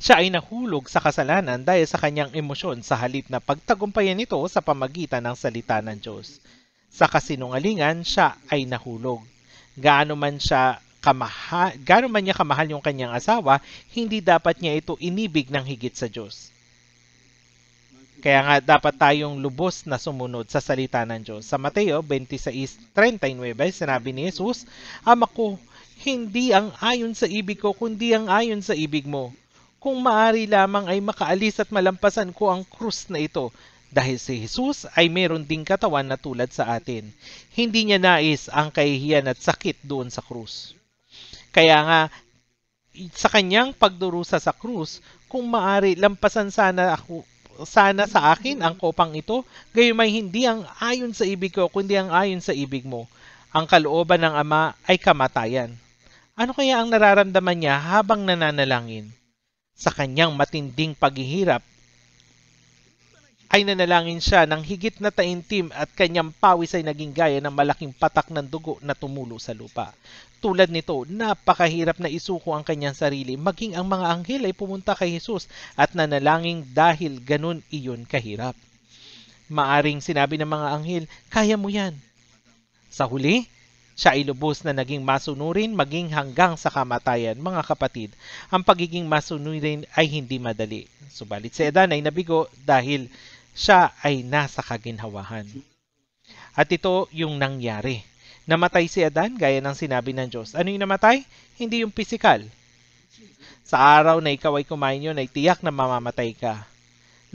Siya ay nahulog sa kasalanan dahil sa kanyang emosyon sa halip na pagtagumpayan ito sa pamagitan ng salita ng Diyos. Sa kasinungalingan, siya ay nahulog. Gaano man siya kamahal, gaano man niya kamahal yung kanyang asawa, hindi dapat niya ito inibig ng higit sa Diyos. Kaya nga dapat tayong lubos na sumunod sa salita ng Diyos. Sa Mateo 26:39 sinabi ni Jesus, "Ama ko, hindi ang ayon sa ibig ko kundi ang ayon sa ibig mo." kung maari lamang ay makaalis at malampasan ko ang krus na ito dahil si Jesus ay meron ding katawan na tulad sa atin. Hindi niya nais ang kahihiyan at sakit doon sa krus. Kaya nga, sa kanyang pagdurusa sa krus, kung maari lampasan sana ako sana sa akin ang kopang ito, gayon may hindi ang ayon sa ibig ko, kundi ang ayon sa ibig mo. Ang kalooban ng Ama ay kamatayan. Ano kaya ang nararamdaman niya habang nananalangin? Sa kanyang matinding paghihirap, ay nanalangin siya ng higit na taintim at kanyang pawis ay naging gaya ng malaking patak ng dugo na tumulo sa lupa. Tulad nito, napakahirap na isuko ang kanyang sarili, maging ang mga anghel ay pumunta kay Jesus at nanalangin dahil ganun iyon kahirap. Maaring sinabi ng mga anghel, kaya mo yan. Sa huli, siya ay lubos na naging masunurin maging hanggang sa kamatayan, mga kapatid. Ang pagiging masunurin ay hindi madali. Subalit si Edan ay nabigo dahil siya ay nasa kaginhawahan. At ito yung nangyari. Namatay si Adan gaya ng sinabi ng Diyos. Ano yung namatay? Hindi yung pisikal. Sa araw na ikaw ay kumain yun, ay tiyak na mamamatay ka.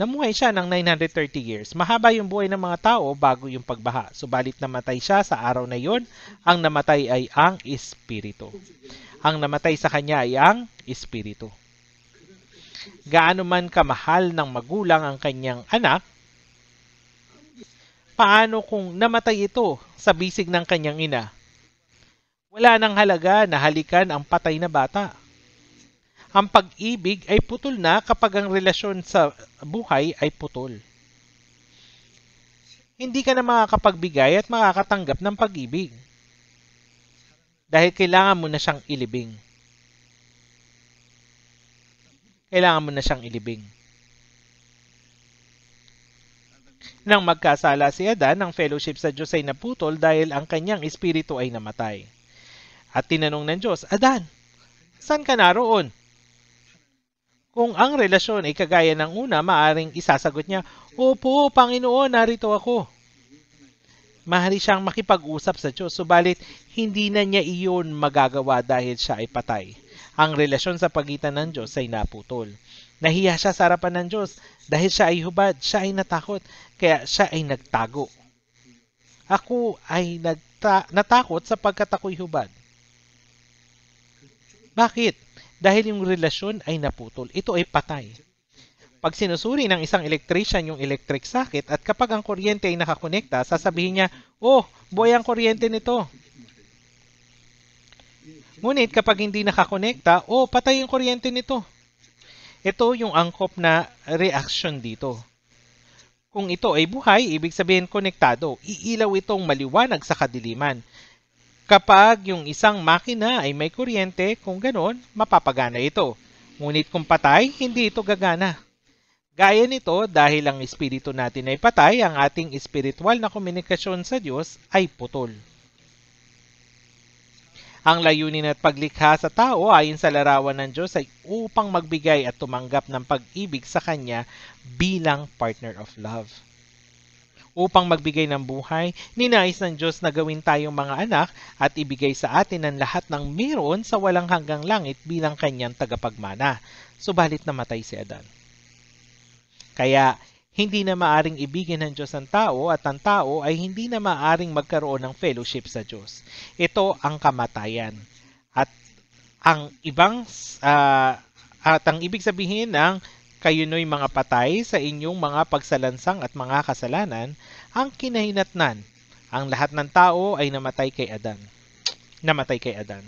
Namuhay siya ng 930 years. Mahaba yung buhay ng mga tao bago yung pagbaha. Subalit namatay siya sa araw na yon. Ang namatay ay ang espiritu. Ang namatay sa kanya ay ang espiritu. Gaano man kamahal ng magulang ang kanyang anak, paano kung namatay ito sa bisig ng kanyang ina? Wala nang halaga na halikan ang patay na bata ang pag-ibig ay putol na kapag ang relasyon sa buhay ay putol. Hindi ka na makakapagbigay at makakatanggap ng pag-ibig. Dahil kailangan mo na siyang ilibing. Kailangan mo na siyang ilibing. Nang magkasala si Adan, ang fellowship sa Diyos ay naputol dahil ang kanyang espiritu ay namatay. At tinanong ng Diyos, Adan, saan ka naroon? Kung ang relasyon ay kagaya ng una, maaring isasagot niya, Opo, Panginoon, narito ako. Mahari siyang makipag-usap sa Diyos, subalit hindi na niya iyon magagawa dahil siya ay patay. Ang relasyon sa pagitan ng Diyos ay naputol. Nahiya siya sa harapan ng Diyos dahil siya ay hubad, siya ay natakot, kaya siya ay nagtago. Ako ay nagta- natakot sapagkat ako'y hubad. Bakit? dahil yung relasyon ay naputol. Ito ay patay. Pag sinusuri ng isang electrician yung electric socket at kapag ang kuryente ay nakakonekta, sasabihin niya, Oh, buhay ang kuryente nito. Ngunit kapag hindi nakakonekta, oh, patay yung kuryente nito. Ito yung angkop na reaction dito. Kung ito ay buhay, ibig sabihin konektado. Iilaw itong maliwanag sa kadiliman. Kapag yung isang makina ay may kuryente, kung ganoon, mapapagana ito. Ngunit kung patay, hindi ito gagana. Gaya nito, dahil ang espiritu natin ay patay, ang ating espiritual na komunikasyon sa Diyos ay putol. Ang layunin at paglikha sa tao ayon sa larawan ng Diyos ay upang magbigay at tumanggap ng pag-ibig sa Kanya bilang partner of love upang magbigay ng buhay, ninais ng Diyos na gawin tayong mga anak at ibigay sa atin ang lahat ng meron sa walang hanggang langit bilang kanyang tagapagmana. Subalit namatay si Adan. Kaya, hindi na maaring ibigin ng Diyos ang tao at ang tao ay hindi na maaring magkaroon ng fellowship sa Diyos. Ito ang kamatayan. At ang ibang uh, at ang ibig sabihin ng kayo no'y mga patay sa inyong mga pagsalansang at mga kasalanan ang kinahinatnan. Ang lahat ng tao ay namatay kay Adan. Namatay kay Adan.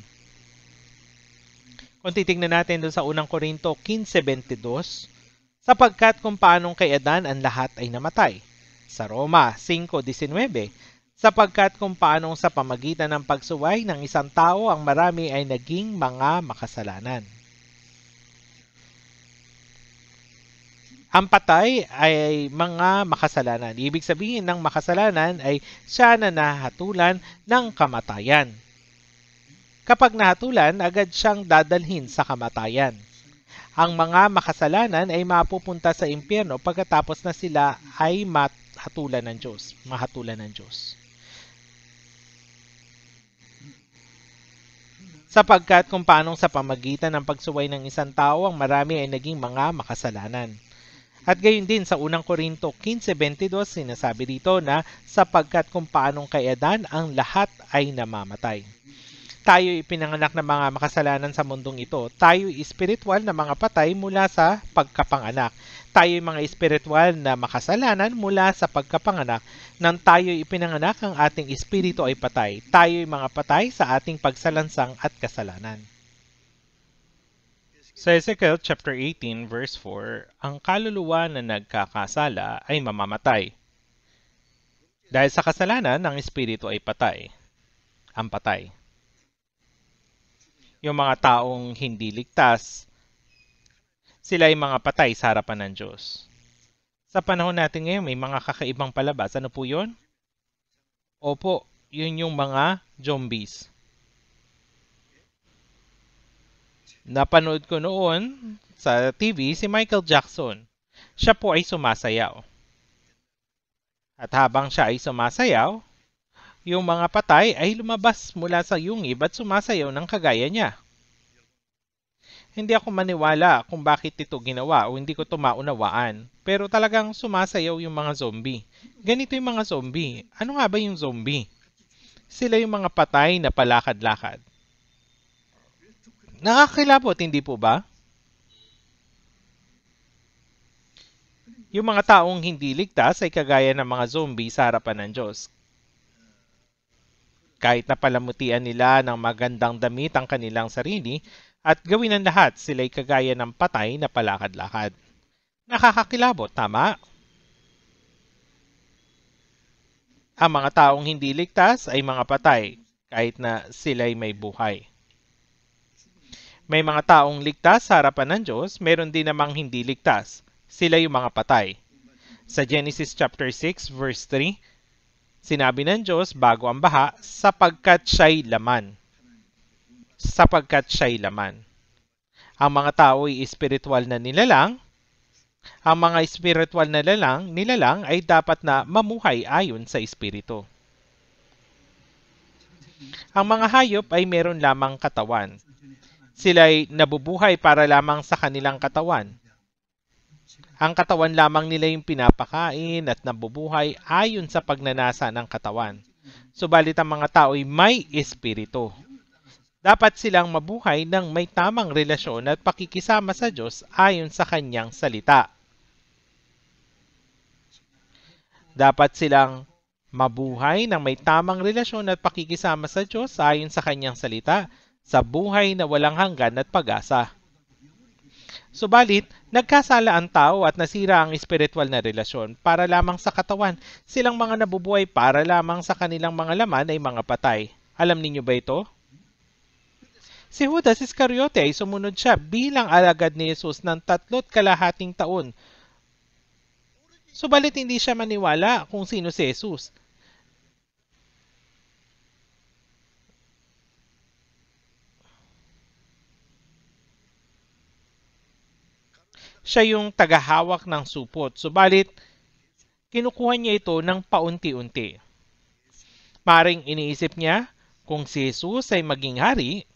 Kung titingnan natin doon sa unang Korinto 15.22, sapagkat kung paanong kay Adan ang lahat ay namatay. Sa Roma 5.19, sapagkat kung paanong sa pamagitan ng pagsuway ng isang tao ang marami ay naging mga makasalanan. Ang patay ay mga makasalanan. Ibig sabihin ng makasalanan ay siya na nahatulan ng kamatayan. Kapag nahatulan, agad siyang dadalhin sa kamatayan. Ang mga makasalanan ay mapupunta sa impyerno pagkatapos na sila ay mahatulan ng Diyos, mahatulan ng Diyos. sapagkat kung paanong sa pamagitan ng pagsuway ng isang tao ang marami ay naging mga makasalanan. At gayon din sa unang Korinto 15.22, sinasabi dito na sapagkat kung paanong kay Adan ang lahat ay namamatay. Tayo ipinanganak ng mga makasalanan sa mundong ito. Tayo spiritual na mga patay mula sa pagkapanganak. Tayo mga spiritual na makasalanan mula sa pagkapanganak. Nang tayo ipinanganak, ang ating espiritu ay patay. Tayo mga patay sa ating pagsalansang at kasalanan. Sa Ezekiel chapter 18 verse 4, ang kaluluwa na nagkakasala ay mamamatay. Dahil sa kasalanan, ang espiritu ay patay. Ang patay. Yung mga taong hindi ligtas, sila ay mga patay sa harapan ng Diyos. Sa panahon natin ngayon, may mga kakaibang palabas. Ano po yun? Opo, yun yung mga zombies. Napanood ko noon sa TV si Michael Jackson. Siya po ay sumasayaw. At habang siya ay sumasayaw, yung mga patay ay lumabas mula sa yungib at sumasayaw ng kagaya niya. Hindi ako maniwala kung bakit ito ginawa o hindi ko tumaunawaan. Pero talagang sumasayaw yung mga zombie. Ganito yung mga zombie. Ano nga ba yung zombie? Sila yung mga patay na palakad-lakad. Nakakilabot, hindi po ba? Yung mga taong hindi ligtas ay kagaya ng mga zombie sa harapan ng Diyos. Kahit napalamutian nila ng magandang damit ang kanilang sarili at gawin ang lahat, sila'y kagaya ng patay na palakad-lakad. Nakakakilabot, tama? Ang mga taong hindi ligtas ay mga patay, kahit na sila'y may buhay. May mga taong ligtas sa harapan ng Diyos, meron din namang hindi ligtas. Sila yung mga patay. Sa Genesis chapter 6 verse 3, sinabi ng Diyos bago ang baha, sapagkat siya'y laman. Sapagkat siya'y laman. Ang mga tao ay espiritual na nilalang, ang mga espiritual na nilalang, nilalang ay dapat na mamuhay ayon sa espiritu. Ang mga hayop ay meron lamang katawan sila'y nabubuhay para lamang sa kanilang katawan. Ang katawan lamang nila yung pinapakain at nabubuhay ayon sa pagnanasa ng katawan. Subalit ang mga tao'y may espiritu. Dapat silang mabuhay ng may tamang relasyon at pakikisama sa Diyos ayon sa kanyang salita. Dapat silang mabuhay ng may tamang relasyon at pakikisama sa Diyos ayon sa kanyang salita sa buhay na walang hanggan at pag-asa. Subalit, nagkasala ang tao at nasira ang espiritual na relasyon para lamang sa katawan. Silang mga nabubuhay para lamang sa kanilang mga laman ay mga patay. Alam ninyo ba ito? Si Judas Iscariote ay sumunod siya bilang alagad ni Jesus ng tatlot kalahating taon. Subalit hindi siya maniwala kung sino si Jesus siya yung tagahawak ng supot. Subalit, kinukuha niya ito ng paunti-unti. Maring iniisip niya, kung si Jesus ay maging hari,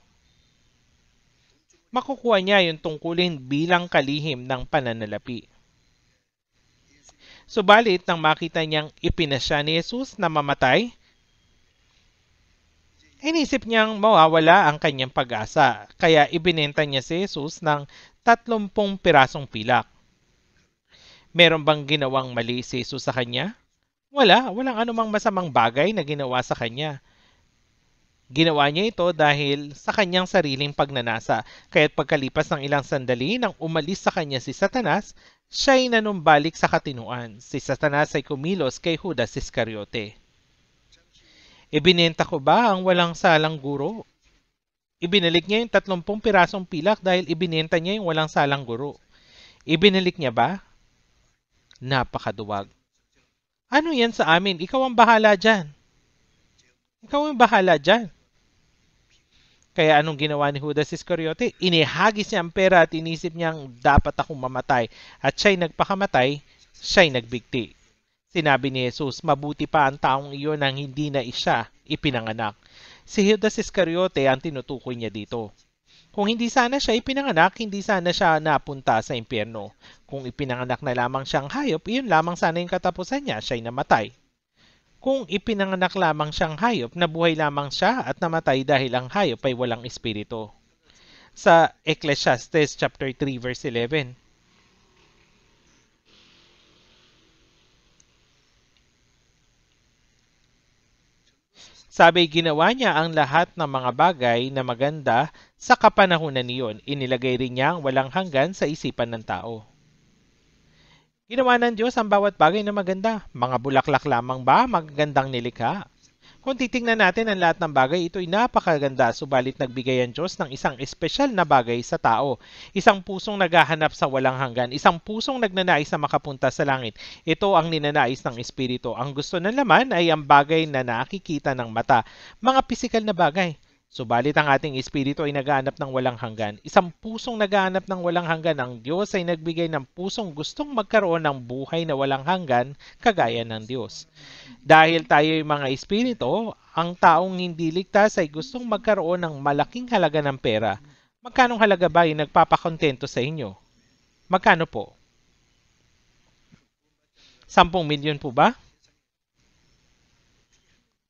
makukuha niya yung tungkulin bilang kalihim ng pananalapi. Subalit nang makita niyang ipinasya ni Jesus na mamatay Inisip niyang mawawala ang kanyang pag-asa, kaya ibinenta niya si Jesus ng 30 pirasong pilak. Meron bang ginawang mali si Jesus sa kanya? Wala, walang anumang masamang bagay na ginawa sa kanya. Ginawa niya ito dahil sa kanyang sariling pagnanasa, kaya't pagkalipas ng ilang sandali nang umalis sa kanya si Satanas, siya ay nanumbalik sa katinuan. Si Satanas ay kumilos kay Judas Iscariote. Ibinenta ko ba ang walang salang guro? Ibinalik niya yung 30 pirasong pilak dahil ibinenta niya yung walang salang guro. Ibinalik niya ba? Napakaduwag. Ano yan sa amin? Ikaw ang bahala dyan. Ikaw ang bahala dyan. Kaya anong ginawa ni Judas Iscariote? Inihagis niya ang pera at inisip niyang dapat akong mamatay. At siya'y nagpakamatay, siya'y nagbigti. Sinabi ni Jesus, mabuti pa ang taong iyon nang hindi na isya ipinanganak. Si Judas Iscariote ang tinutukoy niya dito. Kung hindi sana siya ipinanganak, hindi sana siya napunta sa impyerno. Kung ipinanganak na lamang siyang hayop, iyon lamang sana yung katapusan niya, siya'y namatay. Kung ipinanganak lamang siyang hayop, nabuhay lamang siya at namatay dahil ang hayop ay walang espiritu. Sa Ecclesiastes chapter 3 verse 11, Sabi, ginawa niya ang lahat ng mga bagay na maganda sa kapanahunan niyon. Inilagay rin niya ang walang hanggan sa isipan ng tao. Ginawa ng Diyos ang bawat bagay na maganda. Mga bulaklak lamang ba magagandang nilikha? Kung titingnan natin ang lahat ng bagay, ito'y napakaganda subalit nagbigay ang Diyos ng isang espesyal na bagay sa tao. Isang pusong naghahanap sa walang hanggan, isang pusong nagnanais na makapunta sa langit. Ito ang ninanais ng Espiritu. Ang gusto ng laman ay ang bagay na nakikita ng mata, mga pisikal na bagay. Subalit ang ating espiritu ay nagaanap ng walang hanggan. Isang pusong nagaanap ng walang hanggan, ang Diyos ay nagbigay ng pusong gustong magkaroon ng buhay na walang hanggan kagaya ng Diyos. Dahil tayo ay mga espiritu, ang taong hindi ligtas ay gustong magkaroon ng malaking halaga ng pera. Magkano halaga ba yung nagpapakontento sa inyo? Magkano po? 10 milyon po ba?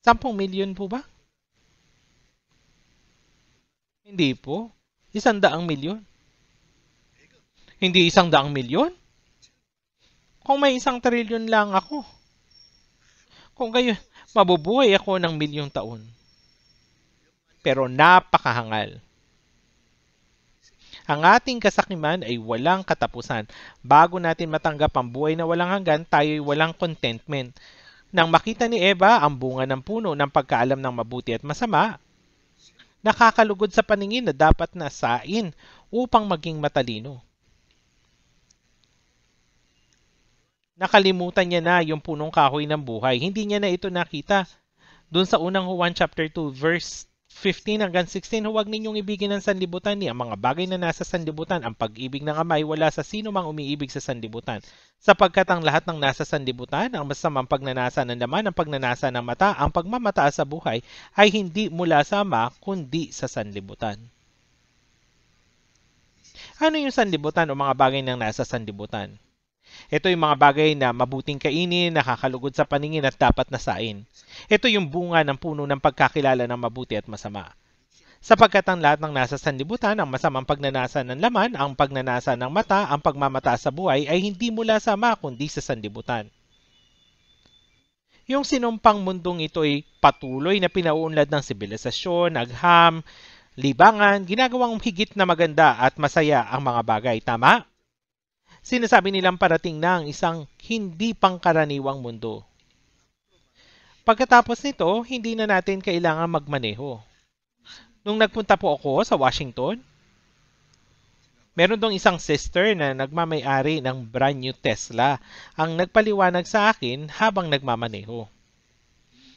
10 milyon po ba? Hindi po. Isang daang milyon. Hindi isang daang milyon? Kung may isang trilyon lang ako. Kung gayon, mabubuhay ako ng milyong taon. Pero napakahangal. Ang ating kasakiman ay walang katapusan. Bago natin matanggap ang buhay na walang hanggan, tayo'y walang contentment. Nang makita ni Eva ang bunga ng puno ng pagkaalam ng mabuti at masama, nakakalugod sa paningin na dapat nasain upang maging matalino. Nakalimutan niya na yung punong kahoy ng buhay. Hindi niya na ito nakita. Doon sa unang Juan chapter 2 verse 15 hanggang 16, huwag ninyong ibigin ang sanlibutan ni ang mga bagay na nasa sanlibutan. Ang pag-ibig ng amay wala sa sino mang umiibig sa sanlibutan. Sapagkat ang lahat ng nasa sanlibutan, ang masamang pagnanasa ng laman, ang pagnanasa ng mata, ang pagmamataas sa buhay, ay hindi mula sa ama, kundi sa sanlibutan. Ano yung sanlibutan o mga bagay na nasa sanlibutan? Ito yung mga bagay na mabuting kainin, nakakalugod sa paningin at dapat nasain. Ito yung bunga ng puno ng pagkakilala ng mabuti at masama. Sapagkat ang lahat ng nasa sanlibutan, ang masamang pagnanasa ng laman, ang pagnanasa ng mata, ang pagmamata sa buhay ay hindi mula sa ama kundi sa sanlibutan. Yung sinumpang mundong ito ay patuloy na pinaunlad ng sibilisasyon, agham, libangan, ginagawang higit na maganda at masaya ang mga bagay, tama? sinasabi nilang parating na ang isang hindi pangkaraniwang mundo. Pagkatapos nito, hindi na natin kailangan magmaneho. Nung nagpunta po ako sa Washington, meron dong isang sister na nagmamayari ng brand new Tesla ang nagpaliwanag sa akin habang nagmamaneho.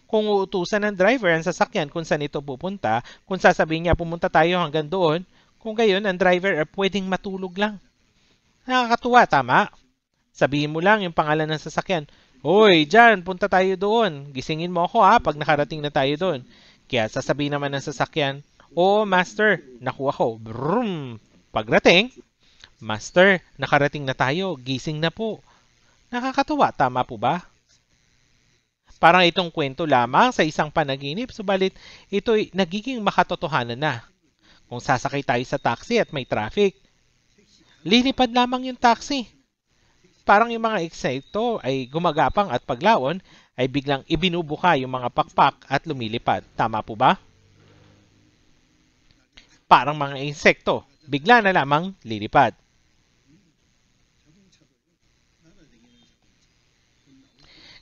Kung uutusan ng driver ang sasakyan kung saan ito pupunta, kung sasabihin niya pumunta tayo hanggang doon, kung gayon ang driver ay eh, pwedeng matulog lang. Nakakatuwa, tama? Sabihin mo lang yung pangalan ng sasakyan. Hoy, Jan, punta tayo doon. Gisingin mo ako ha pag nakarating na tayo doon. Kaya sasabi naman ng sasakyan, oh, master, nakuha ko. Brum! Pagrating, Master, nakarating na tayo. Gising na po. Nakakatuwa, tama po ba? Parang itong kwento lamang sa isang panaginip, subalit ito'y nagiging makatotohanan na. Kung sasakay tayo sa taxi at may traffic, lilipad lamang yung taxi. Parang yung mga eksaito ay gumagapang at paglaon ay biglang ibinubuka yung mga pakpak at lumilipad. Tama po ba? Parang mga insekto, bigla na lamang lilipad.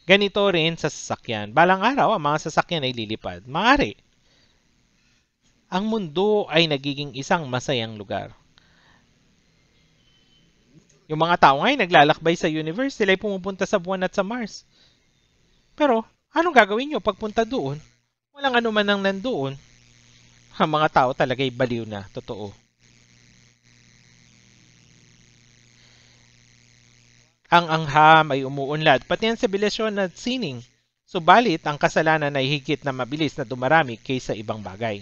Ganito rin sa sasakyan. Balang araw, ang mga sasakyan ay lilipad. Maari. Ang mundo ay nagiging isang masayang lugar. Yung mga tao ngayon naglalakbay sa universe, sila ay pumupunta sa buwan at sa Mars. Pero, anong gagawin nyo pagpunta doon? Walang anuman ang nandoon. Ang mga tao talaga ay baliw na, totoo. Ang angham ay umuunlad, pati ang sibilisyon at sining. Subalit, ang kasalanan ay higit na mabilis na dumarami kaysa ibang bagay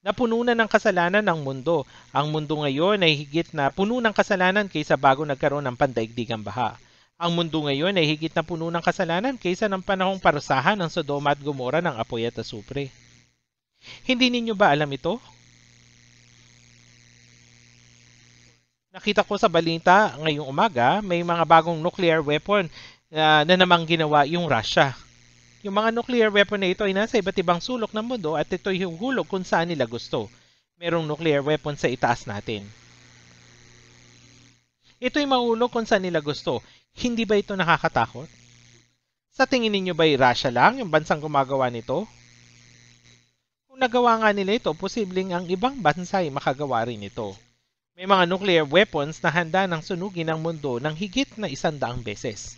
na puno na ng kasalanan ang mundo. Ang mundo ngayon ay higit na puno ng kasalanan kaysa bago nagkaroon ng pandaigdigang baha. Ang mundo ngayon ay higit na puno ng kasalanan kaysa ng panahong parusahan ng Sodoma at Gomora ng apoy at asupre. Hindi ninyo ba alam ito? Nakita ko sa balita ngayong umaga, may mga bagong nuclear weapon uh, na namang ginawa yung Russia. Yung mga nuclear weapon na ito ay nasa iba't ibang sulok ng mundo at ito yung hulog kung saan nila gusto. Merong nuclear weapon sa itaas natin. Ito'y mahulog kung saan nila gusto. Hindi ba ito nakakatakot? Sa tingin ninyo ba Russia lang yung bansang gumagawa nito? Kung nagawa nga nila ito, posibleng ang ibang bansa ay makagawa rin ito. May mga nuclear weapons na handa ng sunugin ang mundo ng higit na isandaang beses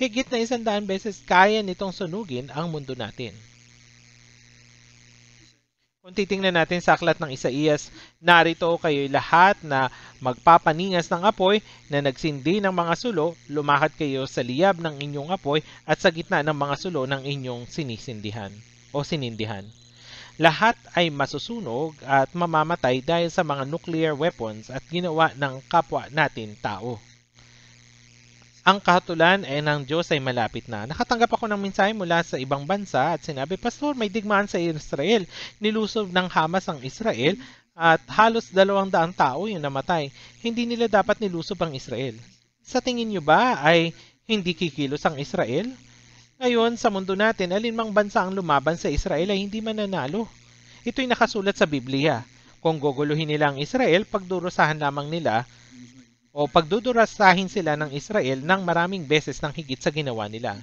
higit na isang daan beses kaya nitong sunugin ang mundo natin. Kung titingnan natin sa aklat ng Isaías, narito kayo lahat na magpapaningas ng apoy na nagsindi ng mga sulo, lumahat kayo sa liyab ng inyong apoy at sa gitna ng mga sulo ng inyong sinisindihan o sinindihan. Lahat ay masusunog at mamamatay dahil sa mga nuclear weapons at ginawa ng kapwa natin tao. Ang katulan ay ng Diyos ay malapit na. Nakatanggap ako ng mensahe mula sa ibang bansa at sinabi, Pastor, may digmaan sa Israel. Nilusob ng Hamas ang Israel at halos dalawang daang tao yung namatay. Hindi nila dapat nilusob ang Israel. Sa tingin nyo ba ay hindi kikilos ang Israel? Ngayon, sa mundo natin, alinmang bansa ang lumaban sa Israel ay hindi mananalo. Ito'y nakasulat sa Biblia. Kung guguluhin nila ang Israel, pagdurusahan lamang nila o pagdudurasahin sila ng Israel ng maraming beses ng higit sa ginawa nila.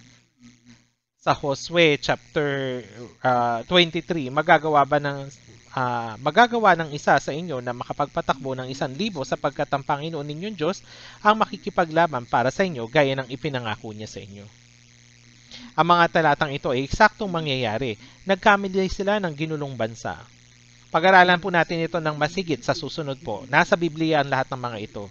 Sa Josue chapter uh, ah, 23, magagawa ba ng uh, magagawa ng isa sa inyo na makapagpatakbo ng isang libo sapagkat ang Panginoon ninyong Diyos ang makikipaglaban para sa inyo gaya ng ipinangako niya sa inyo. Ang mga talatang ito ay eksaktong mangyayari. Nagkamili sila ng ginulong bansa. Pag-aralan po natin ito ng masigit sa susunod po. Nasa Biblia ang lahat ng mga ito.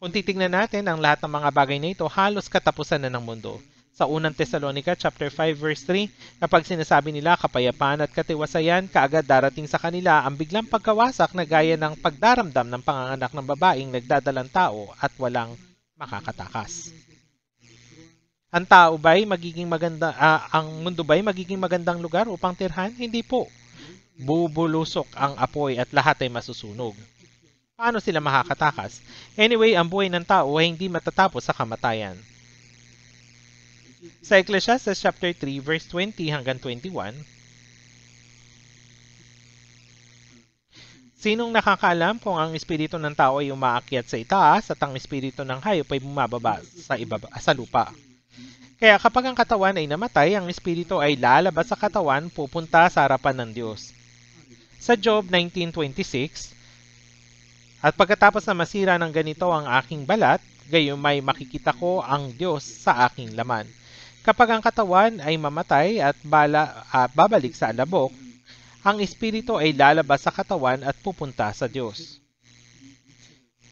Kung titingnan natin ang lahat ng mga bagay na ito, halos katapusan na ng mundo. Sa unang Tesalonica chapter 5 verse 3, kapag sinasabi nila kapayapaan at katiwasayan, kaagad darating sa kanila ang biglang pagkawasak na gaya ng pagdaramdam ng panganganak ng babaeng nagdadalang tao at walang makakatakas. Ang tao ba'y magiging maganda uh, ang mundo ba'y magiging magandang lugar upang tirhan? Hindi po. Bubulusok ang apoy at lahat ay masusunog. Paano sila makakatakas? Anyway, ang buhay ng tao ay hindi matatapos sa kamatayan. Sa Ecclesiastes chapter 3 verse 20 hanggang 21, Sinong nakakaalam kung ang espiritu ng tao ay umaakyat sa itaas at ang espiritu ng hayop ay bumababa sa ibaba sa lupa? Kaya kapag ang katawan ay namatay, ang espiritu ay lalabas sa katawan pupunta sa harapan ng Diyos. Sa Job 19:26, at pagkatapos na masira ng ganito ang aking balat, gayon may makikita ko ang Diyos sa aking laman. Kapag ang katawan ay mamatay at bala, uh, babalik sa alabok, ang espiritu ay lalabas sa katawan at pupunta sa Diyos.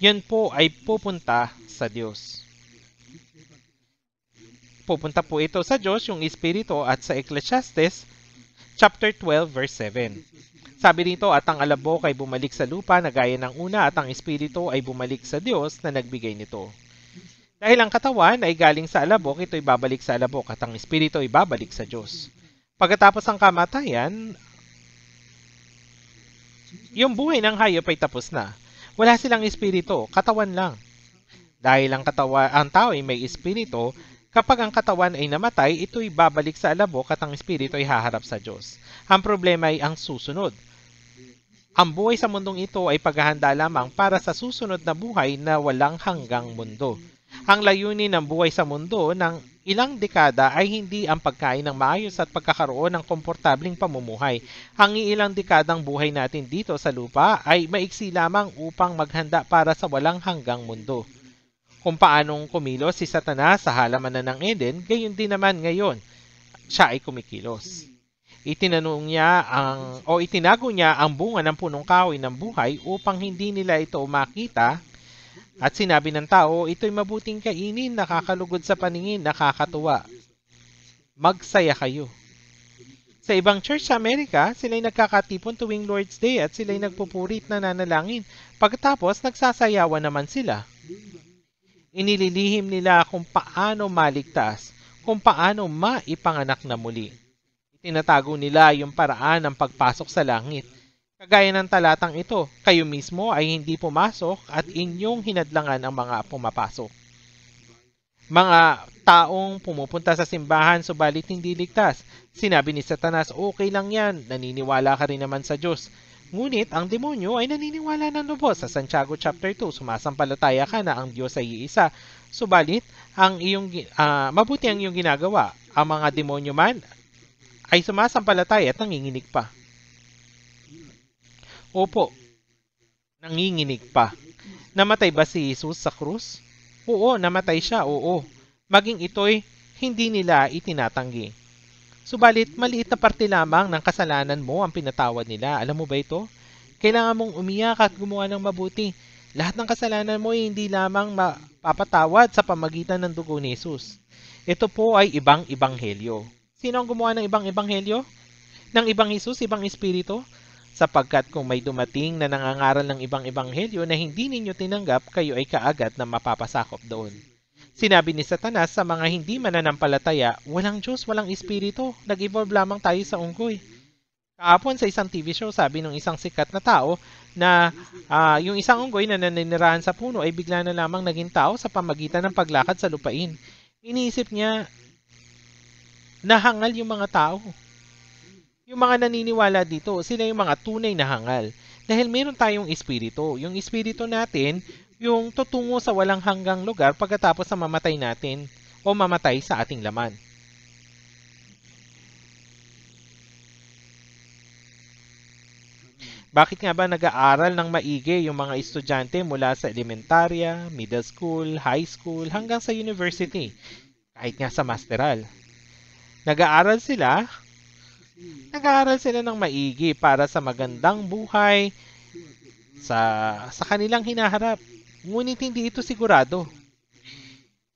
Yan po ay pupunta sa Diyos. Pupunta po ito sa Diyos, yung espiritu at sa Ecclesiastes chapter 12 verse 7. Sabi rito, at ang alabok ay bumalik sa lupa na gaya ng una at ang espiritu ay bumalik sa Diyos na nagbigay nito. Dahil ang katawan ay galing sa alabok, ito'y babalik sa alabok at ang espiritu ay babalik sa Diyos. Pagkatapos ng kamatayan, yung buhay ng hayop ay tapos na. Wala silang espiritu, katawan lang. Dahil ang, katawa, ang tao ay may espiritu, kapag ang katawan ay namatay, ito'y babalik sa alabok at ang espiritu ay haharap sa Diyos. Ang problema ay ang susunod. Ang buhay sa mundong ito ay paghahanda lamang para sa susunod na buhay na walang hanggang mundo. Ang layunin ng buhay sa mundo ng ilang dekada ay hindi ang pagkain ng maayos at pagkakaroon ng komportabling pamumuhay. Ang ilang dekadang buhay natin dito sa lupa ay maiksi lamang upang maghanda para sa walang hanggang mundo. Kung paanong kumilos si Satanas sa halamanan ng Eden, gayon din naman ngayon siya ay kumikilos. Itinanong niya ang o itinago niya ang bunga ng punong kahoy ng buhay upang hindi nila ito makita at sinabi ng tao, ito'y mabuting kainin, nakakalugod sa paningin, nakakatuwa. Magsaya kayo. Sa ibang church sa Amerika, sila'y nagkakatipon tuwing Lord's Day at sila'y nagpupurit na nanalangin. Pagkatapos, nagsasayawan naman sila. Inililihim nila kung paano maligtas, kung paano maipanganak na muli. Itinatago nila yung paraan ng pagpasok sa langit. Kagaya ng talatang ito, kayo mismo ay hindi pumasok at inyong hinadlangan ang mga pumapasok. Mga taong pumupunta sa simbahan subalit hindi ligtas. Sinabi ni Satanas, okay lang yan, naniniwala ka rin naman sa Diyos. Ngunit ang demonyo ay naniniwala ng lubos. Sa Santiago chapter 2, sumasampalataya ka na ang Diyos ay iisa. Subalit, ang iyong uh, mabuti ang iyong ginagawa. Ang mga demonyo man ay sumasampalatay at nanginginig pa. Opo, nanginginig pa. Namatay ba si Jesus sa krus? Oo, namatay siya, oo. Maging ito'y hindi nila itinatanggi. Subalit, maliit na parte lamang ng kasalanan mo ang pinatawad nila. Alam mo ba ito? Kailangan mong umiyak at gumawa ng mabuti. Lahat ng kasalanan mo ay hindi lamang mapapatawad sa pamagitan ng dugo ni Jesus. Ito po ay ibang ibanghelyo. Sino ang gumawa ng ibang ebanghelyo? Ng ibang Isus, ibang Espiritu? Sapagkat kung may dumating na nangangaral ng ibang ebanghelyo na hindi ninyo tinanggap, kayo ay kaagad na mapapasakop doon. Sinabi ni Satanas sa mga hindi mananampalataya, walang Diyos, walang Espiritu, nag-evolve lamang tayo sa unggoy. Kahapon sa isang TV show, sabi ng isang sikat na tao na uh, yung isang unggoy na naninirahan sa puno ay bigla na lamang naging tao sa pamagitan ng paglakad sa lupain. Iniisip niya, nahangal yung mga tao. Yung mga naniniwala dito, sila yung mga tunay na hangal. Dahil meron tayong espiritu. Yung espiritu natin, yung tutungo sa walang hanggang lugar pagkatapos sa mamatay natin o mamatay sa ating laman. Bakit nga ba nag-aaral ng maigi yung mga estudyante mula sa elementarya, middle school, high school, hanggang sa university, kahit nga sa masteral? Nag-aaral sila. Nag-aaral sila ng maigi para sa magandang buhay sa sa kanilang hinaharap. Ngunit hindi ito sigurado.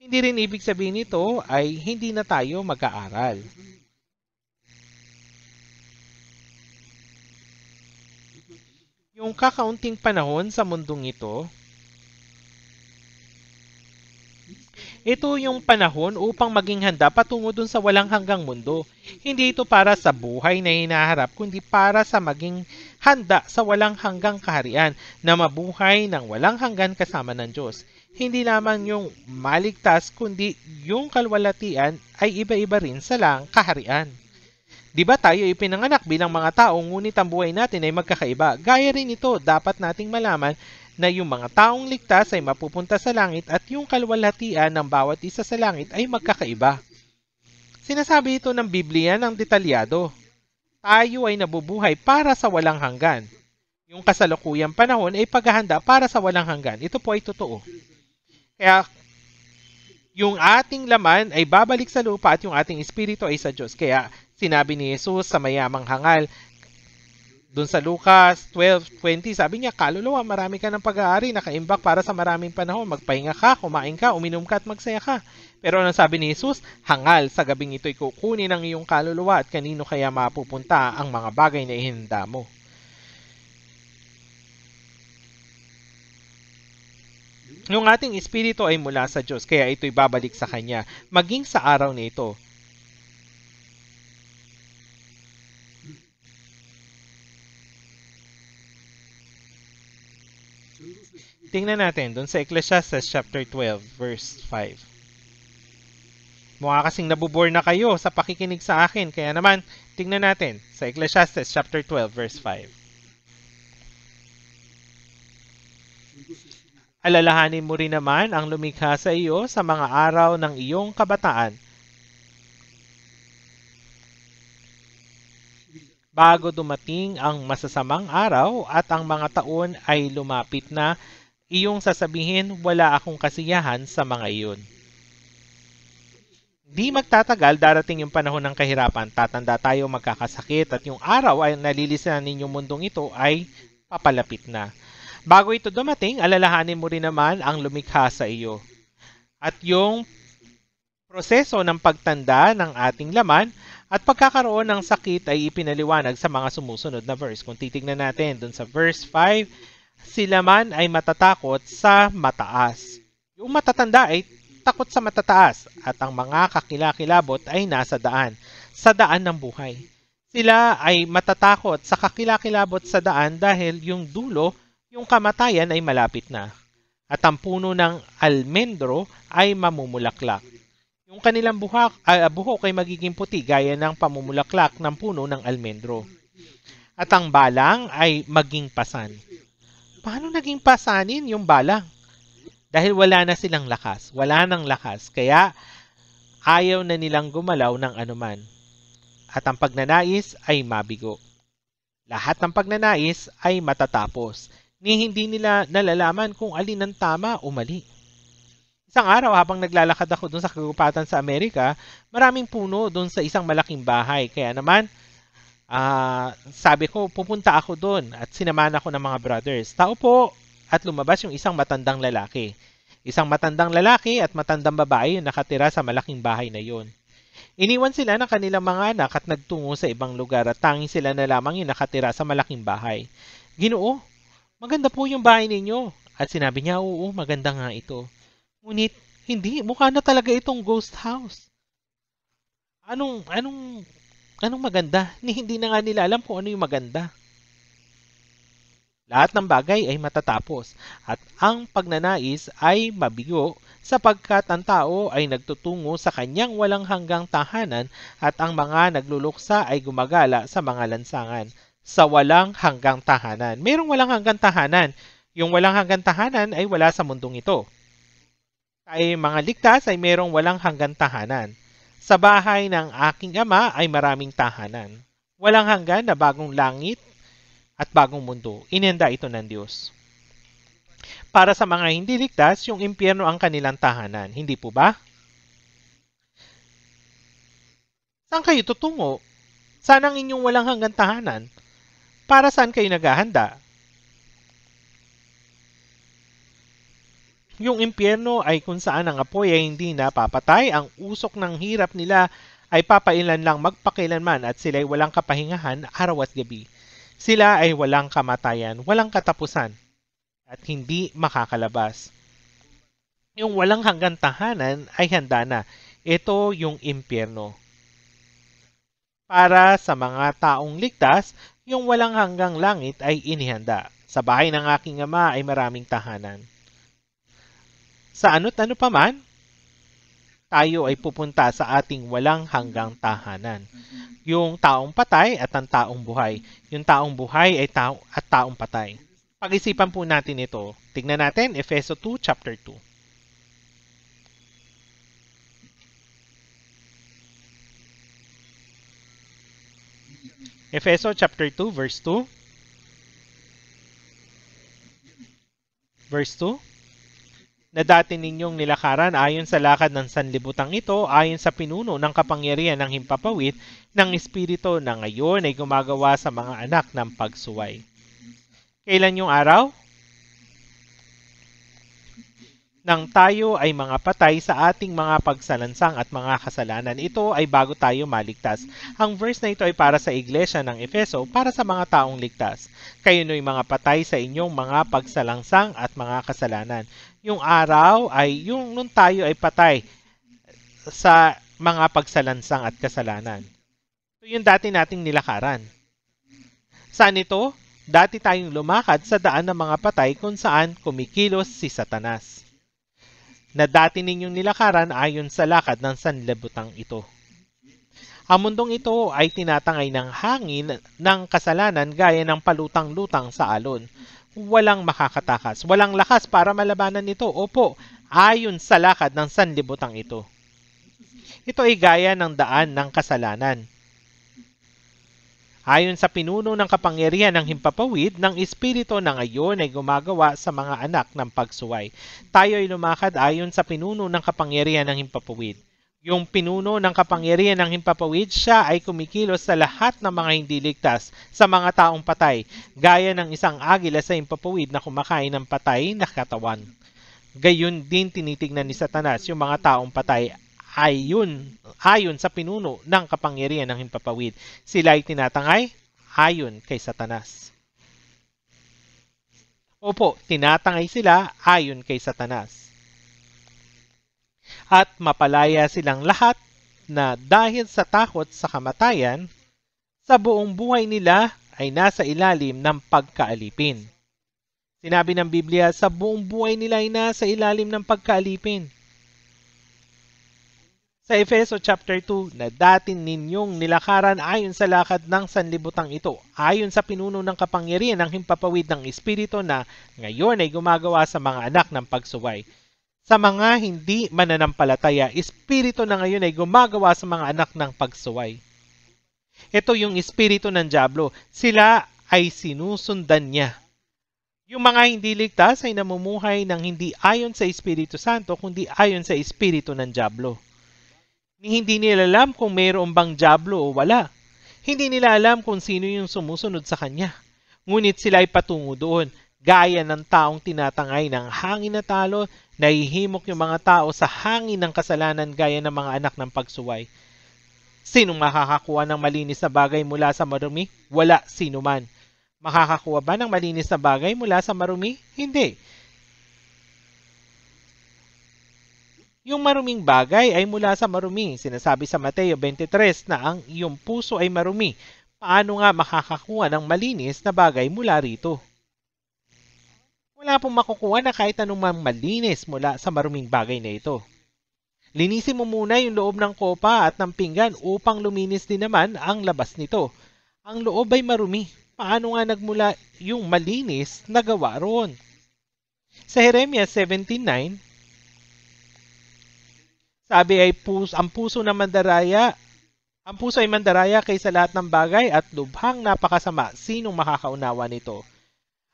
Hindi rin ibig sabihin nito ay hindi na tayo mag-aaral. Yung kakaunting panahon sa mundong ito Ito yung panahon upang maging handa patungo dun sa walang hanggang mundo. Hindi ito para sa buhay na hinaharap kundi para sa maging handa sa walang hanggang kaharian na mabuhay ng walang hanggan kasama ng Diyos. Hindi lamang yung maligtas kundi yung kalwalatian ay iba-iba rin sa lang kaharian. Di ba tayo ipinanganak bilang mga tao ngunit ang buhay natin ay magkakaiba? Gaya rin ito, dapat nating malaman na yung mga taong ligtas ay mapupunta sa langit at yung kalwalhatian ng bawat isa sa langit ay magkakaiba. Sinasabi ito ng Biblia ng detalyado. Tayo ay nabubuhay para sa walang hanggan. Yung kasalukuyang panahon ay paghahanda para sa walang hanggan. Ito po ay totoo. Kaya yung ating laman ay babalik sa lupa at yung ating espiritu ay sa Diyos. Kaya sinabi ni Jesus sa mayamang hangal doon sa Lucas 12:20, sabi niya, kaluluwa, marami ka ng pag-aari, nakaimbak para sa maraming panahon. Magpahinga ka, kumain ka, uminom ka at magsaya ka. Pero anong sabi ni Jesus? Hangal, sa gabing ito'y kukunin ang iyong kaluluwa at kanino kaya mapupunta ang mga bagay na ihinda mo. Yung ating espiritu ay mula sa Diyos, kaya ito'y babalik sa Kanya, maging sa araw nito. Tingnan natin doon sa Ecclesiastes chapter 12 verse 5. Mukha kasing nabubor na kayo sa pakikinig sa akin. Kaya naman, tingnan natin sa Ecclesiastes chapter 12 verse 5. Alalahanin mo rin naman ang lumikha sa iyo sa mga araw ng iyong kabataan bago dumating ang masasamang araw at ang mga taon ay lumapit na iyong sasabihin wala akong kasiyahan sa mga iyon. Di magtatagal darating yung panahon ng kahirapan, tatanda tayo magkakasakit at yung araw ay nalilisan ninyong mundong ito ay papalapit na. Bago ito dumating, alalahanin mo rin naman ang lumikha sa iyo. At yung proseso ng pagtanda ng ating laman at pagkakaroon ng sakit ay ipinaliwanag sa mga sumusunod na verse. Kung titignan natin doon sa verse 5, sila man ay matatakot sa mataas. Yung matatanda ay takot sa matataas at ang mga kakilakilabot ay nasa daan, sa daan ng buhay. Sila ay matatakot sa kakilakilabot sa daan dahil yung dulo, yung kamatayan ay malapit na. At ang puno ng almendro ay mamumulaklak. Yung kanilang buhak, uh, buhok ay magiging puti gaya ng pamumulaklak ng puno ng almendro. At ang balang ay maging pasan paano naging pasanin yung bala? Dahil wala na silang lakas, wala nang lakas, kaya ayaw na nilang gumalaw ng anuman. At ang pagnanais ay mabigo. Lahat ng pagnanais ay matatapos, ni hindi nila nalalaman kung alin ang tama o mali. Isang araw habang naglalakad ako doon sa kagupatan sa Amerika, maraming puno doon sa isang malaking bahay. Kaya naman, uh, sabi ko, pupunta ako doon at sinamahan ako ng mga brothers. Tao po, at lumabas yung isang matandang lalaki. Isang matandang lalaki at matandang babae yung nakatira sa malaking bahay na yon. Iniwan sila ng kanilang mga anak at nagtungo sa ibang lugar at tanging sila na lamang yung nakatira sa malaking bahay. Ginoo, maganda po yung bahay ninyo. At sinabi niya, oo, maganda nga ito. Ngunit, hindi, mukha na talaga itong ghost house. Anong, anong Anong maganda? Ni hindi na nga nila alam kung ano yung maganda. Lahat ng bagay ay matatapos at ang pagnanais ay mabigo sapagkat ang tao ay nagtutungo sa kanyang walang hanggang tahanan at ang mga nagluluksa ay gumagala sa mga lansangan sa walang hanggang tahanan. Merong walang hanggang tahanan. Yung walang hanggang tahanan ay wala sa mundong ito. Ay mga ligtas ay merong walang hanggang tahanan. Sa bahay ng aking ama ay maraming tahanan. Walang hanggan na bagong langit at bagong mundo. Inenda ito ng Diyos. Para sa mga hindi ligtas, yung impyerno ang kanilang tahanan. Hindi po ba? Saan kayo tutungo? Saan ang inyong walang hanggang tahanan? Para saan kayo naghahanda? Yung impyerno ay kung saan ang apoy ay hindi napapatay, ang usok ng hirap nila ay papailan lang magpakilanman at sila ay walang kapahingahan araw at gabi. Sila ay walang kamatayan, walang katapusan, at hindi makakalabas. Yung walang hanggang tahanan ay handa na. Ito yung impyerno. Para sa mga taong ligtas, yung walang hanggang langit ay inihanda. Sa bahay ng aking ama ay maraming tahanan sa ano't ano paman, tayo ay pupunta sa ating walang hanggang tahanan. Yung taong patay at ang taong buhay. Yung taong buhay ay tao at taong patay. Pag-isipan po natin ito. Tignan natin Efeso 2 chapter 2. Efeso chapter 2 verse 2 verse 2 na dati ninyong nilakaran ayon sa lakad ng sanlibutang ito ayon sa pinuno ng kapangyarihan ng himpapawit ng espirito na ngayon ay gumagawa sa mga anak ng pagsuway. Kailan yung araw? Nang tayo ay mga patay sa ating mga pagsalansang at mga kasalanan, ito ay bago tayo maligtas. Ang verse na ito ay para sa iglesia ng Efeso, para sa mga taong ligtas. Kayo no'y mga patay sa inyong mga pagsalansang at mga kasalanan yung araw ay yung nung tayo ay patay sa mga pagsalansang at kasalanan. So, yung dati nating nilakaran. Saan ito? Dati tayong lumakad sa daan ng mga patay kung saan kumikilos si Satanas. Na dati ninyong nilakaran ayon sa lakad ng sanlibutang ito. Ang mundong ito ay tinatangay ng hangin ng kasalanan gaya ng palutang-lutang sa alon walang makakatakas, walang lakas para malabanan ito. Opo, ayon sa lakad ng sanlibutang ito. Ito ay gaya ng daan ng kasalanan. Ayon sa pinuno ng kapangyarihan ng himpapawid, ng espiritu ng ayon ay gumagawa sa mga anak ng pagsuway. Tayo ay lumakad ayon sa pinuno ng kapangyarihan ng himpapawid. Yung pinuno ng kapangyarihan ng himpapawid, siya ay kumikilos sa lahat ng mga hindi ligtas, sa mga taong patay, gaya ng isang agila sa himpapawid na kumakain ng patay na katawan. Gayun din tinitingnan ni Satanas yung mga taong patay ayun, ayun sa pinuno ng kapangyarihan ng himpapawid. Sila ay tinatangay ayon kay Satanas. Opo, tinatangay sila ayon kay Satanas at mapalaya silang lahat na dahil sa takot sa kamatayan, sa buong buhay nila ay nasa ilalim ng pagkaalipin. Sinabi ng Biblia, sa buong buhay nila ay nasa ilalim ng pagkaalipin. Sa Efeso chapter 2, na dati ninyong nilakaran ayon sa lakad ng sanlibutang ito, ayon sa pinuno ng kapangyarihan ng himpapawid ng Espiritu na ngayon ay gumagawa sa mga anak ng pagsuway sa mga hindi mananampalataya, espiritu na ngayon ay gumagawa sa mga anak ng pagsuway. Ito yung espiritu ng Diablo. Sila ay sinusundan niya. Yung mga hindi ligtas ay namumuhay ng hindi ayon sa Espiritu Santo, kundi ayon sa Espiritu ng Diablo. Hindi nila alam kung mayroon bang Diablo o wala. Hindi nila alam kung sino yung sumusunod sa kanya. Ngunit sila ay patungo doon gaya ng taong tinatangay ng hangin na talo, nahihimok yung mga tao sa hangin ng kasalanan gaya ng mga anak ng pagsuway. Sinong makakakuha ng malinis na bagay mula sa marumi? Wala sino man. Makakakuha ba ng malinis na bagay mula sa marumi? Hindi. Yung maruming bagay ay mula sa marumi. Sinasabi sa Mateo 23 na ang iyong puso ay marumi. Paano nga makakakuha ng malinis na bagay mula rito? Wala pong makukuha na kahit anumang malinis mula sa maruming bagay na ito. Linisin mo muna yung loob ng kopa at ng pinggan upang luminis din naman ang labas nito. Ang loob ay marumi. Paano nga nagmula yung malinis na gawa roon? Sa Jeremias 17.9, sabi ay puso, ang puso ng mandaraya ang puso ay mandaraya kaysa lahat ng bagay at lubhang napakasama. Sinong makakaunawa nito?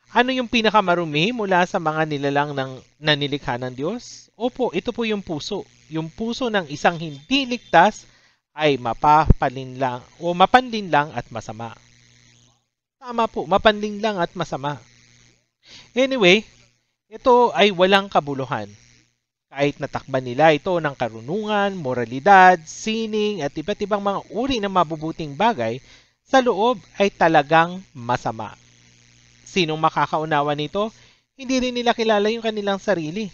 Ano yung pinakamarumi mula sa mga nilalang ng nanilikha ng Diyos? Opo, ito po yung puso. Yung puso ng isang hindi ligtas ay mapapalinlang o mapanlinlang at masama. Tama po, mapanlinlang at masama. Anyway, ito ay walang kabuluhan. Kahit natakban nila ito ng karunungan, moralidad, sining at iba't ibang mga uri ng mabubuting bagay, sa loob ay talagang masama. Sinong makakaunawa nito? Hindi rin nila kilala yung kanilang sarili.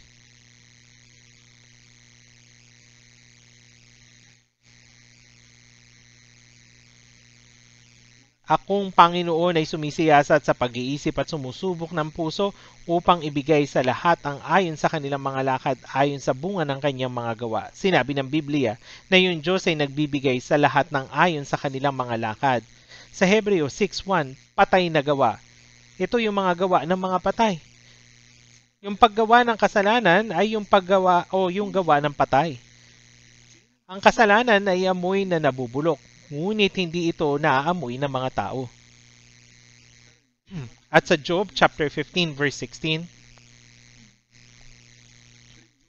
akong Panginoon ay sumisiyasat sa pag-iisip at sumusubok ng puso upang ibigay sa lahat ang ayon sa kanilang mga lakad ayon sa bunga ng kanyang mga gawa. Sinabi ng Biblia na yung Diyos ay nagbibigay sa lahat ng ayon sa kanilang mga lakad. Sa Hebreo 6.1, patay na gawa. Ito yung mga gawa ng mga patay. Yung paggawa ng kasalanan ay yung paggawa o yung gawa ng patay. Ang kasalanan ay amoy na nabubulok, ngunit hindi ito naaamoy ng mga tao. Hmm. At sa Job chapter 15 verse 16,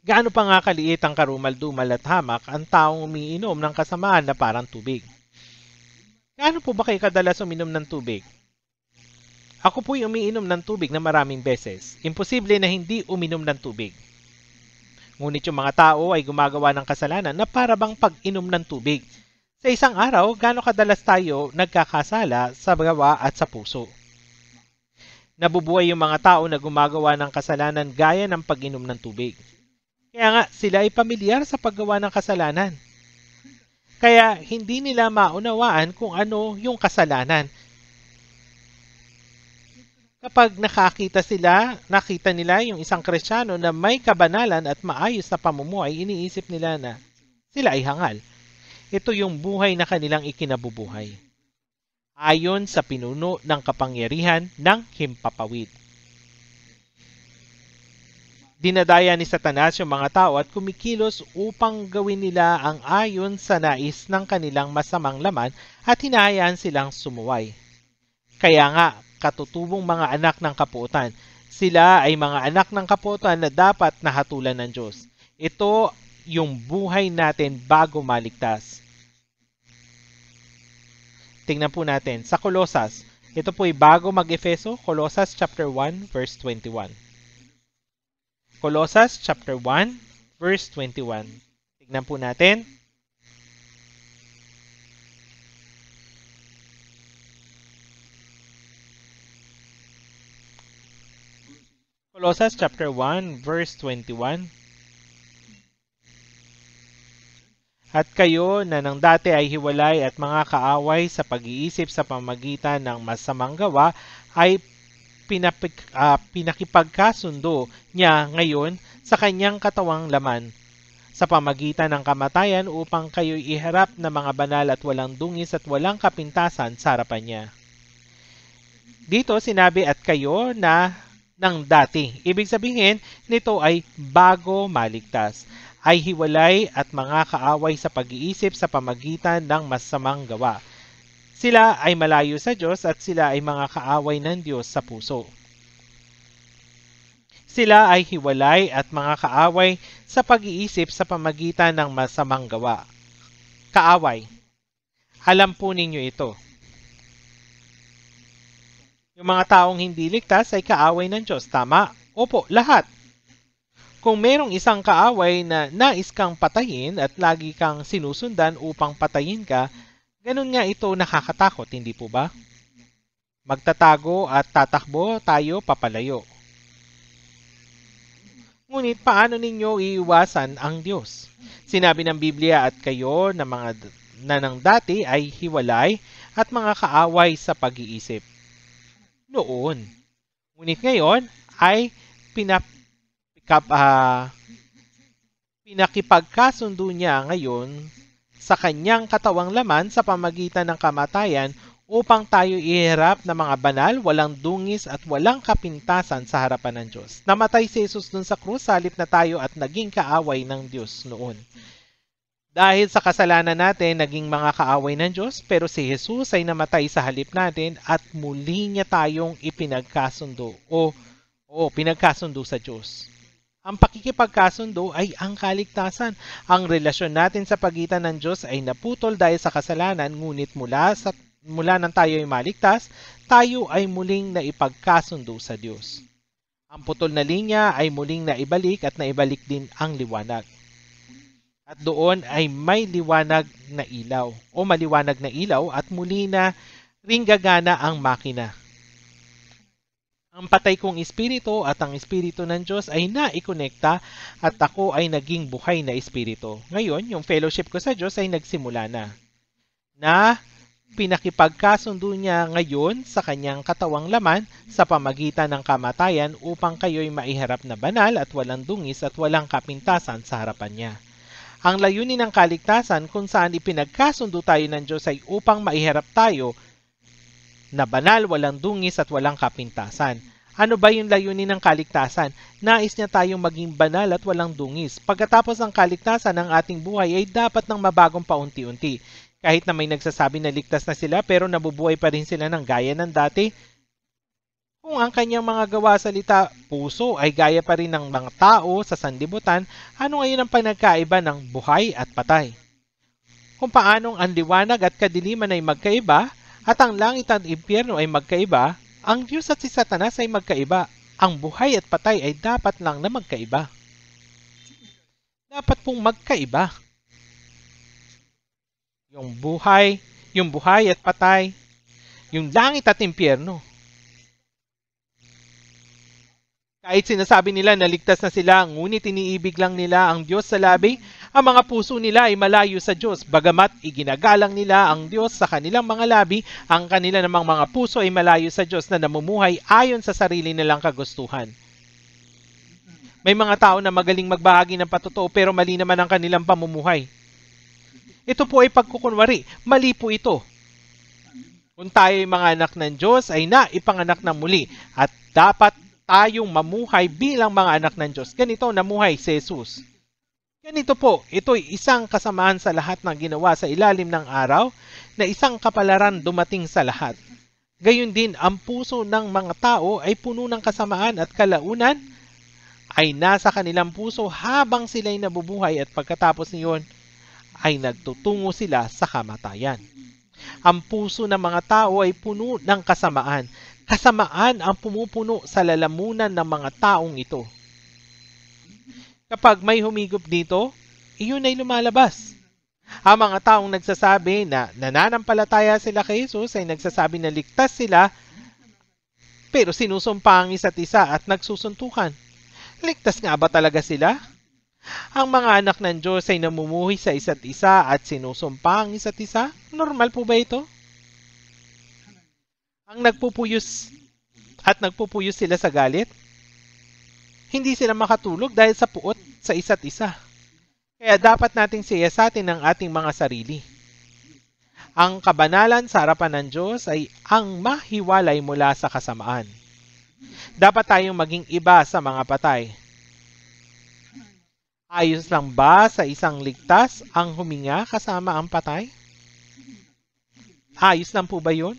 Gaano pa nga kaliit ang karumal-dumal at hamak ang taong umiinom ng kasamaan na parang tubig? Gaano po ba kayo kadalas uminom ng tubig? Ako po'y umiinom ng tubig na maraming beses. Imposible na hindi uminom ng tubig. Ngunit yung mga tao ay gumagawa ng kasalanan na para bang pag-inom ng tubig. Sa isang araw, gaano kadalas tayo nagkakasala sa gawa at sa puso. Nabubuhay yung mga tao na gumagawa ng kasalanan gaya ng pag-inom ng tubig. Kaya nga, sila ay pamilyar sa paggawa ng kasalanan. Kaya hindi nila maunawaan kung ano yung kasalanan Kapag nakakita sila, nakita nila yung isang krisyano na may kabanalan at maayos na pamumuhay, iniisip nila na sila ay hangal. Ito yung buhay na kanilang ikinabubuhay. Ayon sa pinuno ng kapangyarihan ng himpapawid. Dinadaya ni Satanas yung mga tao at kumikilos upang gawin nila ang ayon sa nais ng kanilang masamang laman at hinahayaan silang sumuway. Kaya nga, katutubong mga anak ng kapuotan. Sila ay mga anak ng kapuotan na dapat nahatulan ng Diyos. Ito yung buhay natin bago maligtas. Tingnan po natin sa Kolosas. Ito po ay bago mag-Efeso, Kolosas chapter 1 verse 21. Kolosas chapter 1 verse 21. Tingnan po natin. Colossians chapter 1 verse 21. At kayo na nang dati ay hiwalay at mga kaaway sa pag-iisip sa pamagitan ng masamang gawa ay pinapik, uh, pinakipagkasundo niya ngayon sa kanyang katawang laman sa pamagitan ng kamatayan upang kayo iharap na mga banal at walang dungis at walang kapintasan sa harapan niya. Dito sinabi at kayo na ng dati. Ibig sabihin, nito ay bago maligtas, ay hiwalay at mga kaaway sa pag-iisip sa pamagitan ng masamang gawa. Sila ay malayo sa Diyos at sila ay mga kaaway ng Diyos sa puso. Sila ay hiwalay at mga kaaway sa pag-iisip sa pamagitan ng masamang gawa. Kaaway. Alam po ninyo ito. Yung mga taong hindi ligtas ay kaaway ng Diyos, tama? Opo, lahat. Kung merong isang kaaway na nais kang patayin at lagi kang sinusundan upang patayin ka, ganun nga ito nakakatakot, hindi po ba? Magtatago at tatakbo tayo papalayo. Ngunit paano ninyo iiwasan ang Diyos? Sinabi ng Biblia at kayo na mga na ng dati ay hiwalay at mga kaaway sa pag-iisip noon. Ngunit ngayon ay pinap kap, uh, pinakipagkasundo niya ngayon sa kanyang katawang laman sa pamagitan ng kamatayan upang tayo iharap ng mga banal, walang dungis at walang kapintasan sa harapan ng Diyos. Namatay si Jesus dun sa krus, halip na tayo at naging kaaway ng Diyos noon. Dahil sa kasalanan natin, naging mga kaaway ng Diyos, pero si Jesus ay namatay sa halip natin at muli niya tayong ipinagkasundo o, o pinagkasundo sa Diyos. Ang pakikipagkasundo ay ang kaligtasan. Ang relasyon natin sa pagitan ng Diyos ay naputol dahil sa kasalanan, ngunit mula, sa, mula nang tayo ay maligtas, tayo ay muling naipagkasundo sa Diyos. Ang putol na linya ay muling naibalik at naibalik din ang liwanag at doon ay may liwanag na ilaw o maliwanag na ilaw at muli na ring gagana ang makina. Ang patay kong espiritu at ang espiritu ng Diyos ay naikonekta at ako ay naging buhay na espiritu. Ngayon, yung fellowship ko sa Diyos ay nagsimula na. Na pinakipagkasundo niya ngayon sa kanyang katawang laman sa pamagitan ng kamatayan upang kayo'y maiharap na banal at walang dungis at walang kapintasan sa harapan niya ang layunin ng kaligtasan kung saan ipinagkasundo tayo ng Diyos ay upang maiharap tayo na banal, walang dungis at walang kapintasan. Ano ba yung layunin ng kaligtasan? Nais niya tayong maging banal at walang dungis. Pagkatapos ng kaligtasan, ng ating buhay ay dapat nang mabagong paunti-unti. Kahit na may nagsasabi na ligtas na sila pero nabubuhay pa rin sila ng gaya ng dati, kung ang kanyang mga gawa salita puso ay gaya pa rin ng mga tao sa sanlibutan, ano ngayon ang panagkaiba ng buhay at patay? Kung paanong ang liwanag at kadiliman ay magkaiba, at ang langit at impyerno ay magkaiba, ang Diyos at si Satanas ay magkaiba, ang buhay at patay ay dapat lang na magkaiba. Dapat pong magkaiba. Yung buhay, yung buhay at patay, yung langit at impyerno. Kahit sinasabi nila na ligtas na sila, ngunit iniibig lang nila ang Diyos sa labi, ang mga puso nila ay malayo sa Diyos, bagamat iginagalang nila ang Diyos sa kanilang mga labi, ang kanila namang mga puso ay malayo sa Diyos na namumuhay ayon sa sarili nilang kagustuhan. May mga tao na magaling magbahagi ng patotoo pero mali naman ang kanilang pamumuhay. Ito po ay pagkukunwari, mali po ito. Kung tayo ay mga anak ng Diyos, ay naipanganak na muli at dapat tayong mamuhay bilang mga anak ng Diyos. Ganito namuhay si Jesus. Ganito po, ito'y isang kasamaan sa lahat ng ginawa sa ilalim ng araw na isang kapalaran dumating sa lahat. Gayun din, ang puso ng mga tao ay puno ng kasamaan at kalaunan ay nasa kanilang puso habang sila'y nabubuhay at pagkatapos niyon ay nagtutungo sila sa kamatayan. Ang puso ng mga tao ay puno ng kasamaan kasamaan ang pumupuno sa lalamunan ng mga taong ito. Kapag may humigop dito, iyon ay lumalabas. Ang mga taong nagsasabi na nananampalataya sila kay Jesus ay nagsasabi na ligtas sila pero sinusumpa ang isa't isa at nagsusuntukan. Ligtas nga ba talaga sila? Ang mga anak ng Diyos ay namumuhi sa isa't isa at sinusumpa ang isa't isa? Normal po ba ito? ang nagpupuyos at nagpupuyos sila sa galit. Hindi sila makatulog dahil sa puot sa isa't isa. Kaya dapat nating siyasatin ang ating mga sarili. Ang kabanalan sa harapan ng Diyos ay ang mahiwalay mula sa kasamaan. Dapat tayong maging iba sa mga patay. Ayos lang ba sa isang ligtas ang huminga kasama ang patay? Ayos lang po ba yun?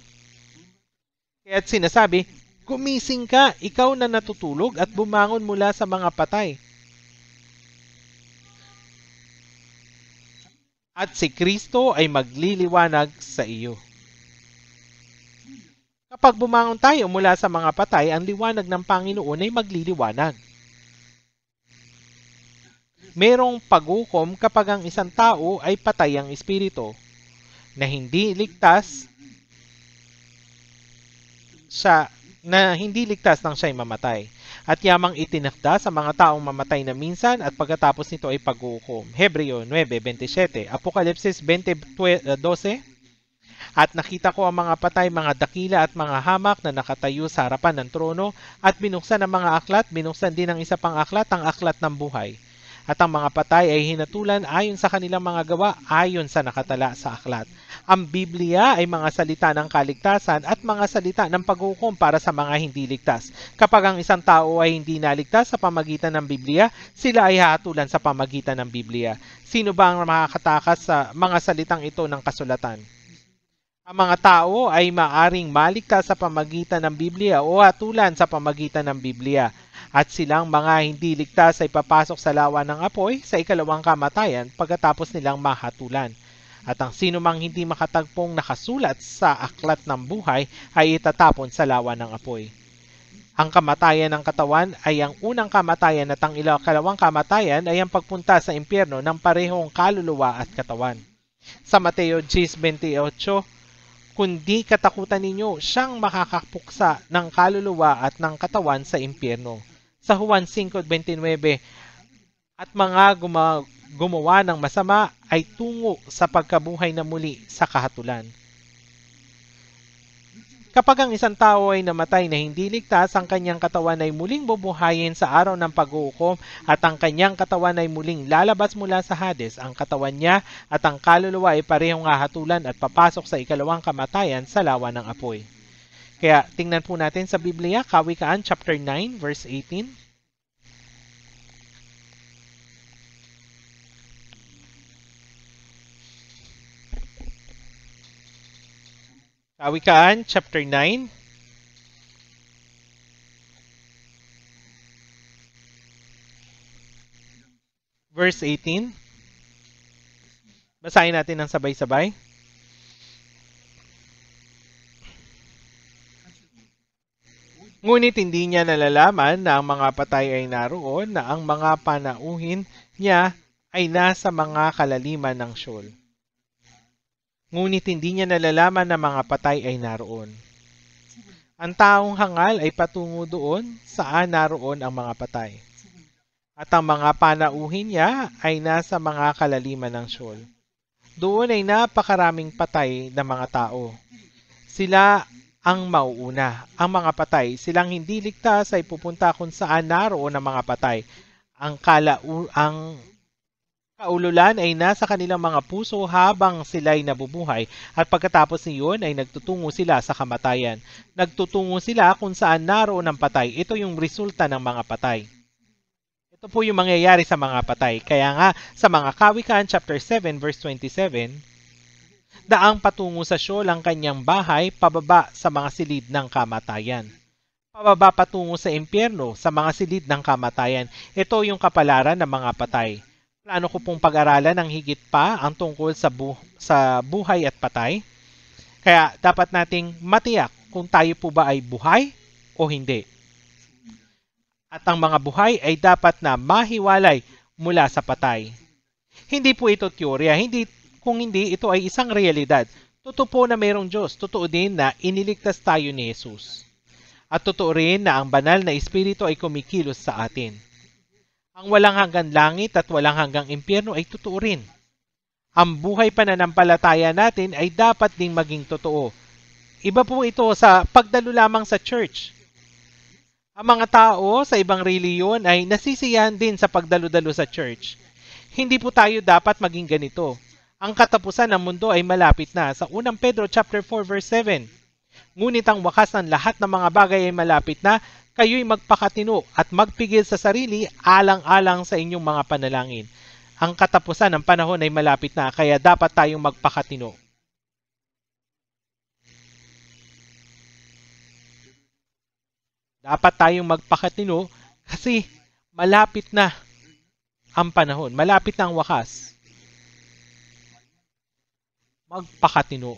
Kaya't sinasabi, gumising ka, ikaw na natutulog at bumangon mula sa mga patay. At si Kristo ay magliliwanag sa iyo. Kapag bumangon tayo mula sa mga patay, ang liwanag ng Panginoon ay magliliwanag. Merong pagukom kapag ang isang tao ay patay ang espiritu, na hindi ligtas sa na hindi ligtas nang siya ay mamatay at yamang itinakda sa mga taong mamatay na minsan at pagkatapos nito ay paghukom. Hebreo 9:27, Apokalipsis 20:12 eh, At nakita ko ang mga patay, mga dakila at mga hamak na nakatayo sa harapan ng trono at binuksan ang mga aklat, binuksan din ang isa pang aklat, ang aklat ng buhay at ang mga patay ay hinatulan ayon sa kanilang mga gawa ayon sa nakatala sa aklat. Ang Biblia ay mga salita ng kaligtasan at mga salita ng paghukom para sa mga hindi ligtas. Kapag ang isang tao ay hindi naligtas sa pamagitan ng Biblia, sila ay hahatulan sa pamagitan ng Biblia. Sino ba ang makakatakas sa mga salitang ito ng kasulatan? Ang mga tao ay maaring maligtas sa pamagitan ng Biblia o hatulan sa pamagitan ng Biblia at silang mga hindi ligtas ay papasok sa lawa ng apoy sa ikalawang kamatayan pagkatapos nilang mahatulan. At ang sino mang hindi makatagpong nakasulat sa aklat ng buhay ay itatapon sa lawa ng apoy. Ang kamatayan ng katawan ay ang unang kamatayan at ang ikalawang kamatayan ay ang pagpunta sa impyerno ng parehong kaluluwa at katawan. Sa Mateo 10.28, kundi katakutan ninyo siyang makakapuksa ng kaluluwa at ng katawan sa impyerno sa Juan 5.29 at mga gumawa, gumawa ng masama ay tungo sa pagkabuhay na muli sa kahatulan. Kapag ang isang tao ay namatay na hindi ligtas, ang kanyang katawan ay muling bubuhayin sa araw ng pag-uukom at ang kanyang katawan ay muling lalabas mula sa Hades. Ang katawan niya at ang kaluluwa ay parehong hahatulan at papasok sa ikalawang kamatayan sa lawa ng apoy. Kaya tingnan po natin sa Biblia, Kawikaan chapter 9 verse 18. Kawikaan chapter 9 verse 18. Basahin natin ng sabay-sabay. Ngunit hindi niya nalalaman na ang mga patay ay naroon na ang mga panauhin niya ay nasa mga kalaliman ng shoal. Ngunit hindi niya nalalaman na mga patay ay naroon. Ang taong hangal ay patungo doon saan naroon ang mga patay. At ang mga panauhin niya ay nasa mga kalaliman ng shoal. Doon ay napakaraming patay na mga tao. Sila ang mauuna. Ang mga patay, silang hindi ligtas ay pupunta kung saan naroon ang mga patay. Ang, kala, ang kaululan ay nasa kanilang mga puso habang sila'y nabubuhay at pagkatapos niyon ay nagtutungo sila sa kamatayan. Nagtutungo sila kung saan naroon ang patay. Ito yung resulta ng mga patay. Ito po yung mangyayari sa mga patay. Kaya nga sa mga kawikaan chapter 7 verse 27, daang patungo sa shoal ang kanyang bahay pababa sa mga silid ng kamatayan. Pababa patungo sa impyerno sa mga silid ng kamatayan. Ito yung kapalaran ng mga patay. Plano ko pong pag-aralan ng higit pa ang tungkol sa, bu- sa buhay at patay. Kaya dapat nating matiyak kung tayo po ba ay buhay o hindi. At ang mga buhay ay dapat na mahiwalay mula sa patay. Hindi po ito teorya, hindi kung hindi ito ay isang realidad. Totoo po na mayroong Diyos, totoo din na iniligtas tayo ni Jesus. At totoo rin na ang banal na Espiritu ay kumikilos sa atin. Ang walang hanggang langit at walang hanggang impyerno ay totoo rin. Ang buhay pananampalataya natin ay dapat ding maging totoo. Iba po ito sa pagdalo lamang sa church. Ang mga tao sa ibang reliyon ay nasisiyahan din sa pagdalo-dalo sa church. Hindi po tayo dapat maging ganito ang katapusan ng mundo ay malapit na sa unang Pedro chapter 4 verse 7. Ngunit ang wakas ng lahat ng mga bagay ay malapit na, kayo'y magpakatino at magpigil sa sarili alang-alang sa inyong mga panalangin. Ang katapusan ng panahon ay malapit na, kaya dapat tayong magpakatino. Dapat tayong magpakatino kasi malapit na ang panahon, malapit na ang wakas. Magpakatino.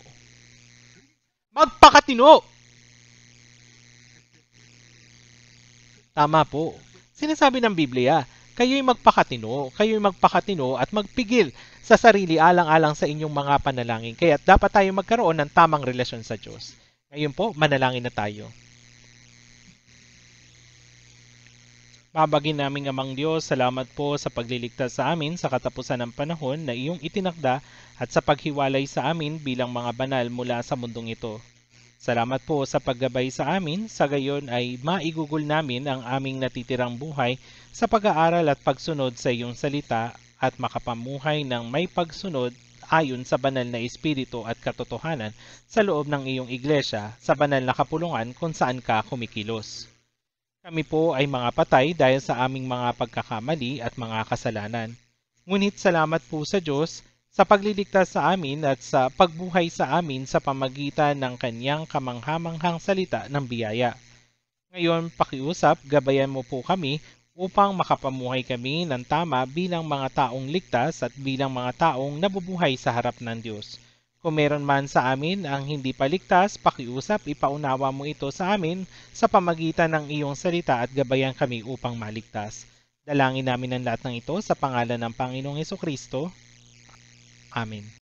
Magpakatino! Tama po. Sinasabi ng Biblia, kayo'y magpakatino, kayo'y magpakatino at magpigil sa sarili alang-alang sa inyong mga panalangin. Kaya dapat tayo magkaroon ng tamang relasyon sa Diyos. Ngayon po, manalangin na tayo. Babagin namin amang Diyos, salamat po sa pagliligtas sa amin sa katapusan ng panahon na iyong itinakda at sa paghiwalay sa amin bilang mga banal mula sa mundong ito. Salamat po sa paggabay sa amin, sa gayon ay maigugol namin ang aming natitirang buhay sa pag-aaral at pagsunod sa iyong salita at makapamuhay ng may pagsunod ayon sa banal na espiritu at katotohanan sa loob ng iyong iglesia sa banal na kapulungan kung saan ka kumikilos. Kami po ay mga patay dahil sa aming mga pagkakamali at mga kasalanan. Ngunit salamat po sa Diyos sa pagliligtas sa amin at sa pagbuhay sa amin sa pamagitan ng kanyang kamanghamanghang salita ng biyaya. Ngayon, pakiusap, gabayan mo po kami upang makapamuhay kami ng tama bilang mga taong ligtas at bilang mga taong nabubuhay sa harap ng Diyos. Kung meron man sa amin ang hindi paligtas, pakiusap ipaunawa mo ito sa amin sa pamagitan ng iyong salita at gabayan kami upang maligtas. Dalangin namin ang lahat ng ito sa pangalan ng Panginoong Heso Kristo. Amen.